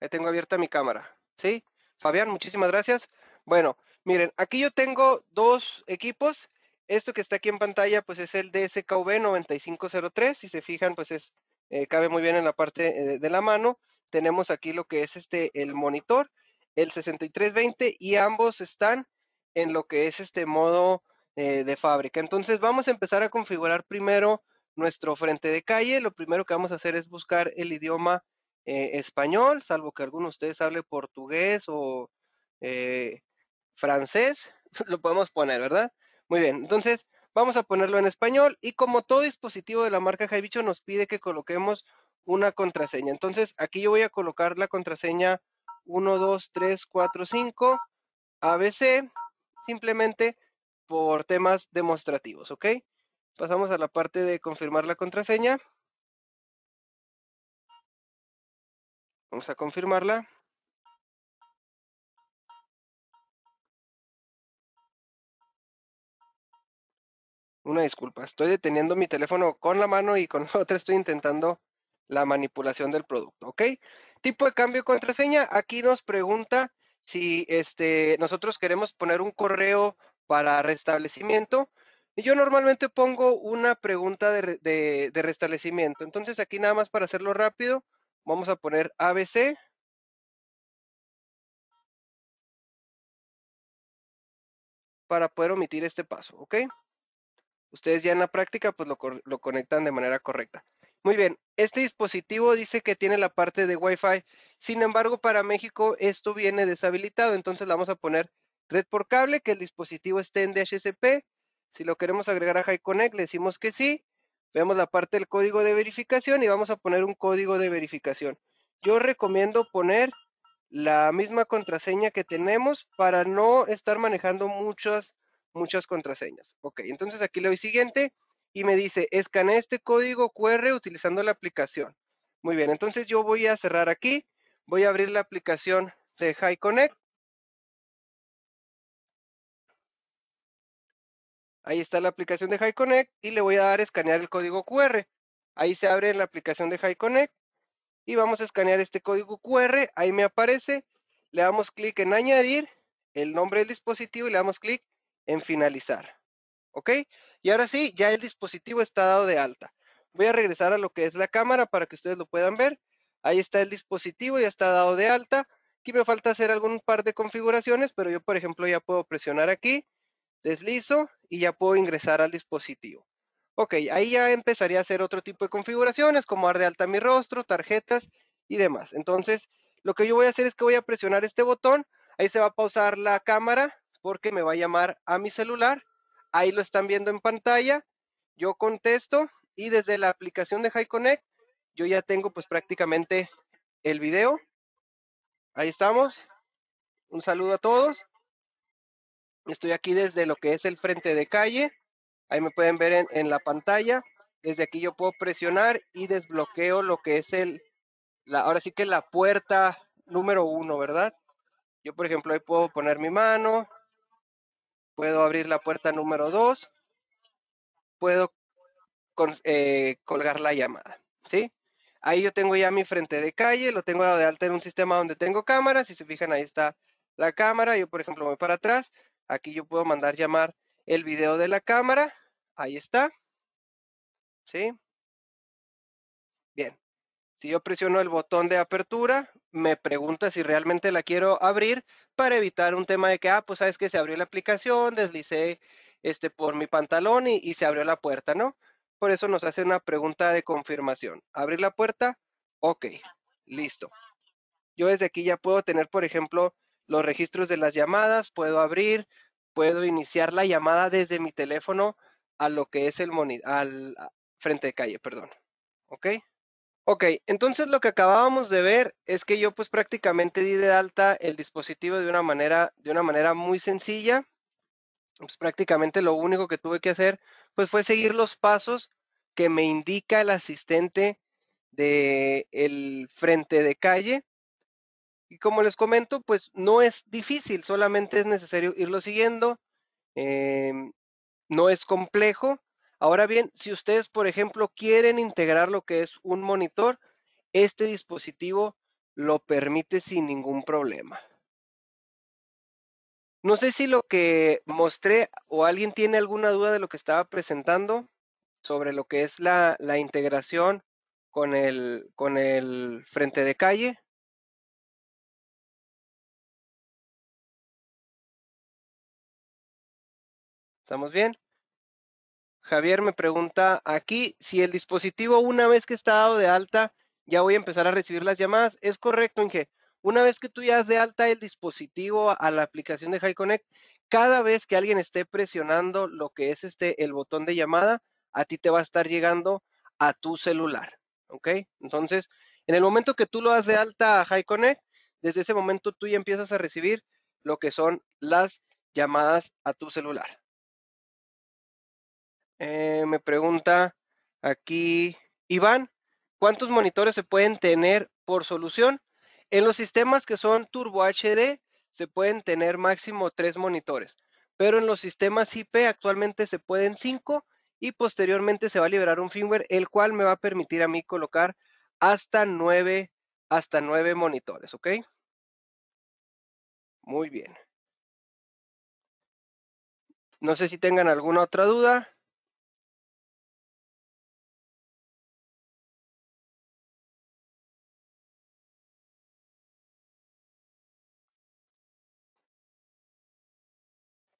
Ahí tengo abierta mi cámara. ¿Sí? Fabián, muchísimas gracias. Bueno, miren, aquí yo tengo dos equipos. Esto que está aquí en pantalla, pues es el DSKV 9503. Si se fijan, pues es, eh, cabe muy bien en la parte eh, de la mano tenemos aquí lo que es este, el monitor, el 6320 y ambos están en lo que es este modo eh, de fábrica. Entonces vamos a empezar a configurar primero nuestro frente de calle. Lo primero que vamos a hacer es buscar el idioma eh, español, salvo que alguno de ustedes hable portugués o eh, francés, lo podemos poner, ¿verdad? Muy bien, entonces vamos a ponerlo en español y como todo dispositivo de la marca Jaibicho nos pide que coloquemos una contraseña. Entonces, aquí yo voy a colocar la contraseña 1, 2, 3, 4, 5, ABC, simplemente por temas demostrativos, ¿ok? Pasamos a la parte de confirmar la contraseña. Vamos a confirmarla. Una disculpa, estoy deteniendo mi teléfono con la mano y con la otra estoy intentando la manipulación del producto, ¿ok? Tipo de cambio contraseña, aquí nos pregunta si este, nosotros queremos poner un correo para restablecimiento. Yo normalmente pongo una pregunta de, restablecimiento. Entonces aquí nada más para hacerlo rápido, vamos a poner ABC. para poder omitir este paso, ¿ok? Ustedes ya en la práctica pues lo conectan de manera correcta. Muy bien, este dispositivo dice que tiene la parte de Wi-Fi. Sin embargo, para México esto viene deshabilitado, entonces le vamos a poner red por cable, que el dispositivo esté en DHCP. Si lo queremos agregar a High le decimos que sí. Vemos la parte del código de verificación y vamos a poner un código de verificación. Yo recomiendo poner la misma contraseña que tenemos para no estar manejando muchas, muchas contraseñas. Ok, entonces aquí le doy siguiente y me dice, escanea este código QR utilizando la aplicación. Muy bien, entonces yo voy a cerrar aquí, voy a abrir la aplicación de HiConnect. Ahí está la aplicación de HiConnect. y le voy a dar a escanear el código QR. Ahí se abre la aplicación de HiConnect. y vamos a escanear este código QR. Ahí me aparece, le damos clic en añadir el nombre del dispositivo y le damos clic en finalizar. ¿ok? Y ahora sí, ya el dispositivo está dado de alta. Voy a regresar a lo que es la cámara para que ustedes lo puedan ver. Ahí está el dispositivo, ya está dado de alta. Aquí me falta hacer algún par de configuraciones, pero yo, por ejemplo, ya puedo presionar aquí, deslizo y ya puedo ingresar al dispositivo. Ok, ahí ya empezaría a hacer otro tipo de configuraciones, como dar de alta mi rostro, tarjetas y demás. Entonces, lo que yo voy a hacer es que voy a presionar este botón, ahí se va a pausar la cámara porque me va a llamar a mi celular Ahí lo están viendo en pantalla. Yo contesto y desde la aplicación de HiConnect yo ya tengo pues prácticamente el video. Ahí estamos. Un saludo a todos. Estoy aquí desde lo que es el frente de calle. Ahí me pueden ver en, la pantalla. Desde aquí yo puedo presionar y desbloqueo lo que es el, la, ahora sí que la puerta número uno, ¿verdad? Yo, por ejemplo, ahí puedo poner mi mano, Puedo abrir la puerta número 2. Puedo eh, colgar la llamada, ¿sí? Ahí yo tengo ya mi frente de calle, lo tengo de alta en un sistema donde tengo cámaras. Si se fijan, ahí está la cámara. Yo, por ejemplo, voy para atrás. Aquí yo puedo mandar llamar el video de la cámara. Ahí está. ¿Sí? Bien. Si yo presiono el botón de apertura, me pregunta si realmente la quiero abrir para evitar un tema de que, ah, pues sabes que se abrió la aplicación, deslicé este, por mi pantalón y, se abrió la puerta, ¿no? Por eso nos hace una pregunta de confirmación. ¿Abrir la puerta? Ok, listo. Yo desde aquí ya puedo tener, por ejemplo, los registros de las llamadas, puedo abrir, puedo iniciar la llamada desde mi teléfono a lo que es el al frente de calle, perdón. ¿Ok? Ok, entonces lo que acabábamos de ver es que yo pues prácticamente di de alta el dispositivo de una manera, de una manera muy sencilla. Pues prácticamente lo único que tuve que hacer pues fue seguir los pasos que me indica el asistente del frente de calle. Y como les comento, pues no es difícil, solamente es necesario irlo siguiendo. Em, no es complejo Ahora bien, si ustedes, por ejemplo, quieren integrar lo que es un monitor, este dispositivo lo permite sin ningún problema. No sé si lo que mostré o alguien tiene alguna duda de lo que estaba presentando sobre lo que es la, integración con el, con el frente de calle. ¿Estamos bien? Javier me pregunta aquí si el dispositivo una vez que está dado de alta, ya voy a empezar a recibir las llamadas. ¿Es correcto en que una vez que tú ya has de alta el dispositivo a la aplicación de HiConnect, cada vez que alguien esté presionando lo que es este el botón de llamada, a ti te va a estar llegando a tu celular, ¿ok? Entonces, en el momento que tú lo das de alta a HiConnect, desde ese momento tú ya empiezas a recibir lo que son las llamadas a tu celular. Eh, me pregunta aquí Iván, ¿cuántos monitores se pueden tener por solución? En los sistemas que son Turbo HD se pueden tener máximo tres monitores, pero en los sistemas IP actualmente se pueden cinco y posteriormente se va a liberar un firmware el cual me va a permitir a mí colocar hasta nueve, hasta nueve monitores, ¿ok? Muy bien. No sé si tengan alguna otra duda.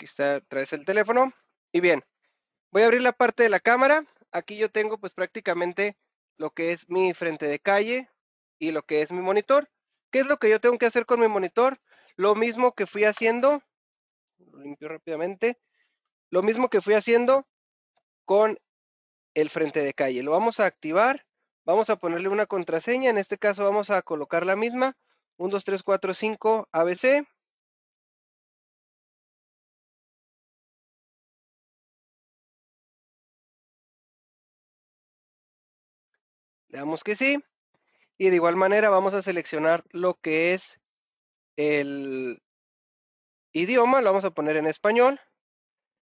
está traes el teléfono. Y bien, voy a abrir la parte de la cámara. Aquí yo tengo pues prácticamente lo que es mi frente de calle y lo que es mi monitor. ¿Qué es lo que yo tengo que hacer con mi monitor? Lo mismo que fui haciendo, lo limpio rápidamente, lo mismo que fui haciendo con el frente de calle. Lo vamos a activar, vamos a ponerle una contraseña, en este caso vamos a colocar la misma, 1, 2, 3, 4, 5, ABC, que sí. Y de igual manera vamos a seleccionar lo que es el idioma, lo vamos a poner en español.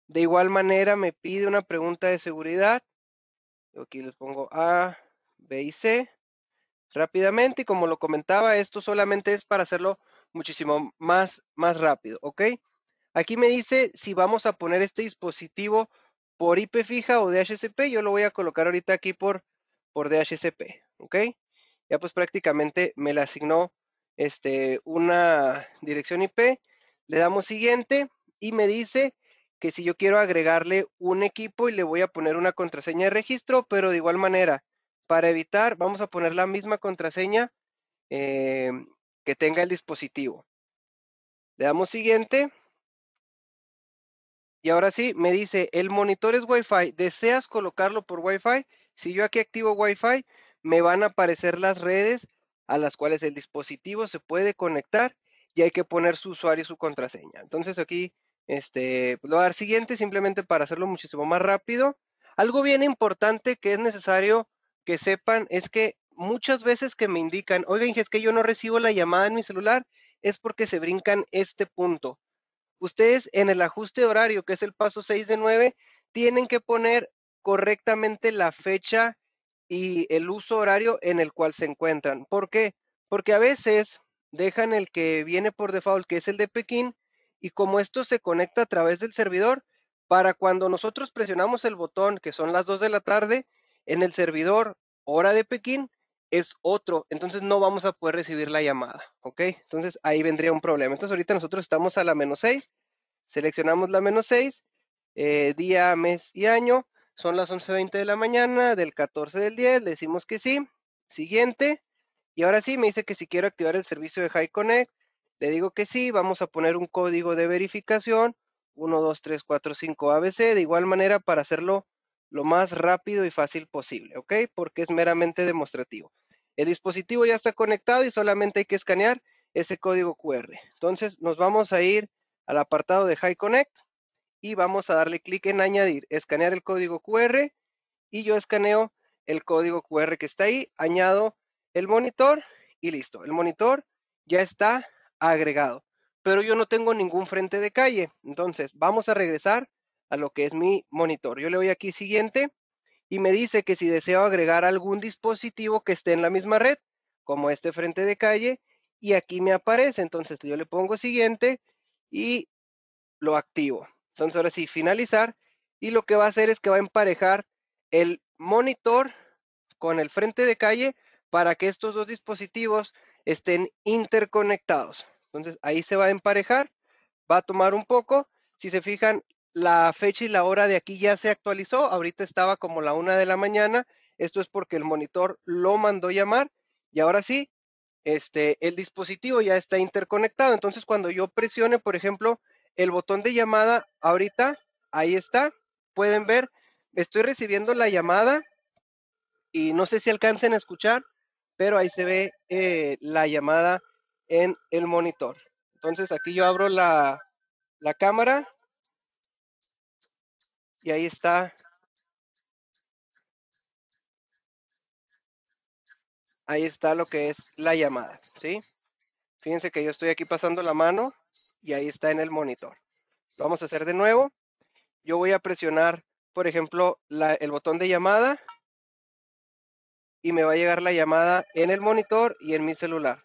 De igual manera me pide una pregunta de seguridad. aquí les pongo A, B y C rápidamente. como lo comentaba, esto solamente es para hacerlo muchísimo más, más rápido, ¿ok? Aquí me dice si vamos a poner este dispositivo por IP fija o DHCP. Yo lo voy a colocar ahorita aquí por por DHCP, ¿ok? Ya pues prácticamente me le asignó este, una dirección IP, le damos siguiente y me dice que si yo quiero agregarle un equipo y le voy a poner una contraseña de registro, pero de igual manera, para evitar, vamos a poner la misma contraseña eh, que tenga el dispositivo. Le damos siguiente. Y ahora sí, me dice, el monitor es Wi-Fi. ¿Deseas colocarlo por Wi-Fi? Si yo aquí activo Wi-Fi, me van a aparecer las redes a las cuales el dispositivo se puede conectar y hay que poner su usuario y su contraseña. Entonces aquí este, pues, lo voy a dar siguiente simplemente para hacerlo muchísimo más rápido. Algo bien importante que es necesario que sepan es que muchas veces que me indican, oigan, es que yo no recibo la llamada en mi celular, es porque se brincan este punto. Ustedes en el ajuste horario, que es el paso 6 de 9, tienen que poner correctamente la fecha y el uso horario en el cual se encuentran. ¿Por qué? Porque a veces dejan el que viene por default, que es el de Pekín, y como esto se conecta a través del servidor, para cuando nosotros presionamos el botón, que son las 2 de la tarde, en el servidor hora de Pekín es otro, entonces no vamos a poder recibir la llamada, ¿ok? Entonces ahí vendría un problema. Entonces ahorita nosotros estamos a la menos 6, seleccionamos la menos 6, eh, día, mes y año, son las 11.20 de la mañana del 14 del 10, le decimos que sí. Siguiente. Y ahora sí, me dice que si quiero activar el servicio de High le digo que sí, vamos a poner un código de verificación, 1, 2, 3, 4, 5, ABC, de igual manera para hacerlo lo más rápido y fácil posible, ¿ok? Porque es meramente demostrativo. El dispositivo ya está conectado y solamente hay que escanear ese código QR. Entonces nos vamos a ir al apartado de High y vamos a darle clic en añadir, escanear el código QR y yo escaneo el código QR que está ahí, añado el monitor y listo. El monitor ya está agregado, pero yo no tengo ningún frente de calle. Entonces vamos a regresar a lo que es mi monitor. Yo le doy aquí siguiente y me dice que si deseo agregar algún dispositivo que esté en la misma red, como este frente de calle, y aquí me aparece. Entonces yo le pongo siguiente y lo activo. Entonces ahora sí, finalizar y lo que va a hacer es que va a emparejar el monitor con el frente de calle para que estos dos dispositivos estén interconectados. Entonces ahí se va a emparejar, va a tomar un poco. Si se fijan, la fecha y la hora de aquí ya se actualizó. Ahorita estaba como la una de la mañana. Esto es porque el monitor lo mandó llamar y ahora sí, este, el dispositivo ya está interconectado. Entonces cuando yo presione, por ejemplo, el botón de llamada ahorita, ahí está. Pueden ver, estoy recibiendo la llamada y no sé si alcancen a escuchar, pero ahí se ve eh, la llamada en el monitor. Entonces aquí yo abro la, la cámara y ahí está. Ahí está lo que es la llamada, ¿sí? Fíjense que yo estoy aquí pasando la mano y ahí está en el monitor. vamos a hacer de nuevo. Yo voy a presionar, por ejemplo, el botón de llamada y me va a llegar la llamada en el monitor y en mi celular.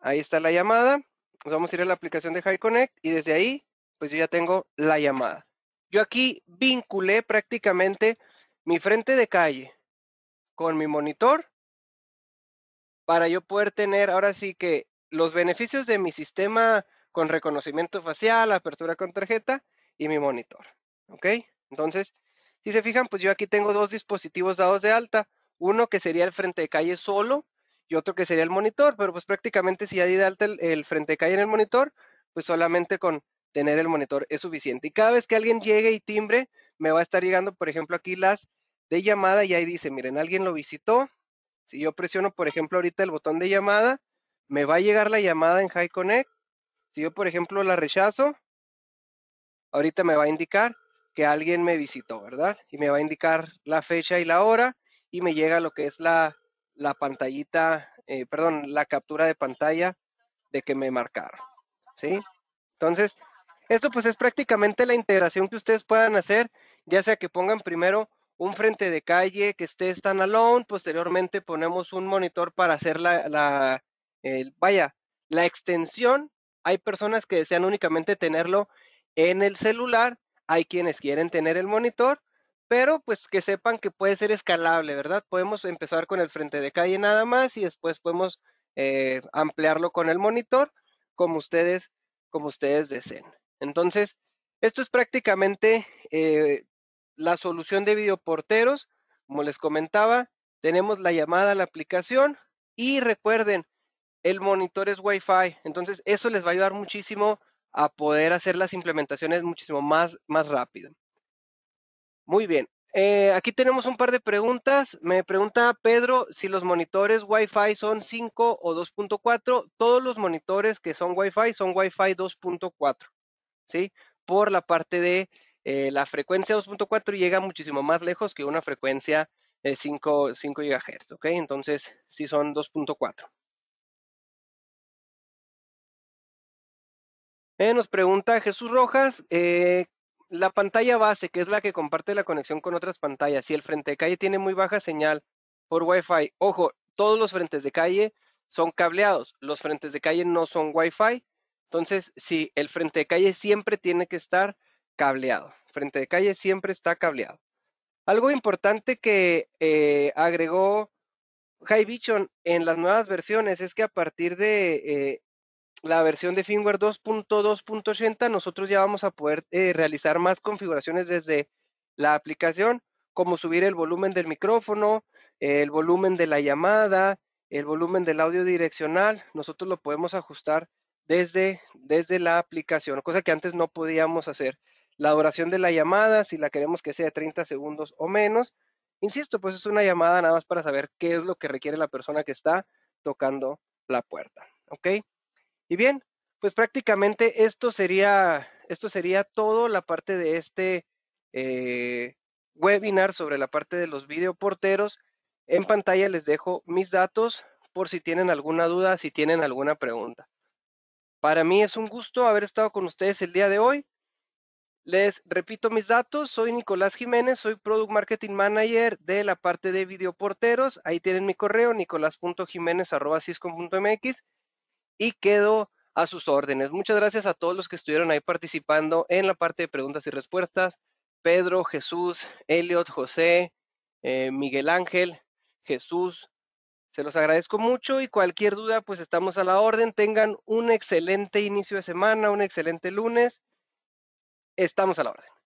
Ahí está la llamada. Nos vamos a ir a la aplicación de HiConnect y desde ahí, pues yo ya tengo la llamada. Yo aquí vinculé prácticamente mi frente de calle con mi monitor para yo poder tener ahora sí que los beneficios de mi sistema con reconocimiento facial, apertura con tarjeta y mi monitor. ¿Ok? Entonces, si se fijan, pues yo aquí tengo dos dispositivos dados de alta, uno que sería el frente de calle solo y otro que sería el monitor, pero pues prácticamente si ya di de alta el, el frente de calle en el monitor, pues solamente con tener el monitor es suficiente. Y cada vez que alguien llegue y timbre, me va a estar llegando, por ejemplo, aquí las de llamada y ahí dice, miren, alguien lo visitó, si yo presiono, por ejemplo, ahorita el botón de llamada, me va a llegar la llamada en High Connect. Si yo, por ejemplo, la rechazo, ahorita me va a indicar que alguien me visitó, ¿verdad? Y me va a indicar la fecha y la hora y me llega lo que es la, la pantallita, eh, perdón, la captura de pantalla de que me marcaron, ¿sí? Entonces, esto pues es prácticamente la integración que ustedes puedan hacer, ya sea que pongan primero un frente de calle que esté standalone, posteriormente ponemos un monitor para hacer la, vaya, la extensión. Hay personas que desean únicamente tenerlo en el celular, hay quienes quieren tener el monitor, pero pues que sepan que puede ser escalable, ¿verdad? Podemos empezar con el frente de calle nada más y después podemos eh, ampliarlo con el monitor como ustedes, como ustedes deseen. Entonces, esto es prácticamente eh, la solución de videoporteros, como les comentaba, tenemos la llamada a la aplicación y recuerden, el monitor es Wi-Fi, entonces eso les va a ayudar muchísimo a poder hacer las implementaciones muchísimo más, más rápido. Muy bien, eh, aquí tenemos un par de preguntas. Me pregunta Pedro si los monitores Wi-Fi son 5 o 2.4. Todos los monitores que son Wi-Fi son Wi-Fi 2.4, ¿sí? Por la parte de eh, la frecuencia 2.4 llega muchísimo más lejos que una frecuencia de 5, 5 GHz, ¿ok? Entonces, sí son 2.4. Eh, nos pregunta Jesús Rojas, eh, la pantalla base, que es la que comparte la conexión con otras pantallas, si el frente de calle tiene muy baja señal por Wi-Fi, ojo, todos los frentes de calle son cableados, los frentes de calle no son Wi-Fi, entonces, si el frente de calle siempre tiene que estar cableado. Frente de calle siempre está cableado. Algo importante que eh, agregó High Vision en las nuevas versiones es que a partir de eh, la versión de firmware 2.2.80 nosotros ya vamos a poder eh, realizar más configuraciones desde la aplicación, como subir el volumen del micrófono, el volumen de la llamada, el volumen del audio direccional, nosotros lo podemos ajustar desde, desde la aplicación, cosa que antes no podíamos hacer la duración de la llamada, si la queremos que sea de 30 segundos o menos. Insisto, pues es una llamada nada más para saber qué es lo que requiere la persona que está tocando la puerta. ¿Ok? Y bien, pues prácticamente esto sería, esto sería todo la parte de este eh, webinar sobre la parte de los videoporteros. En pantalla les dejo mis datos por si tienen alguna duda, si tienen alguna pregunta. Para mí es un gusto haber estado con ustedes el día de hoy. Les repito mis datos, soy Nicolás Jiménez, soy Product Marketing Manager de la parte de videoporteros. Ahí tienen mi correo, nicolás.jiménez.cisco.mx y quedo a sus órdenes. Muchas gracias a todos los que estuvieron ahí participando en la parte de preguntas y respuestas. Pedro, Jesús, Elliot, José, eh, Miguel Ángel, Jesús. Se los agradezco mucho y cualquier duda, pues estamos a la orden. Tengan un excelente inicio de semana, un excelente lunes. Estamos a la orden.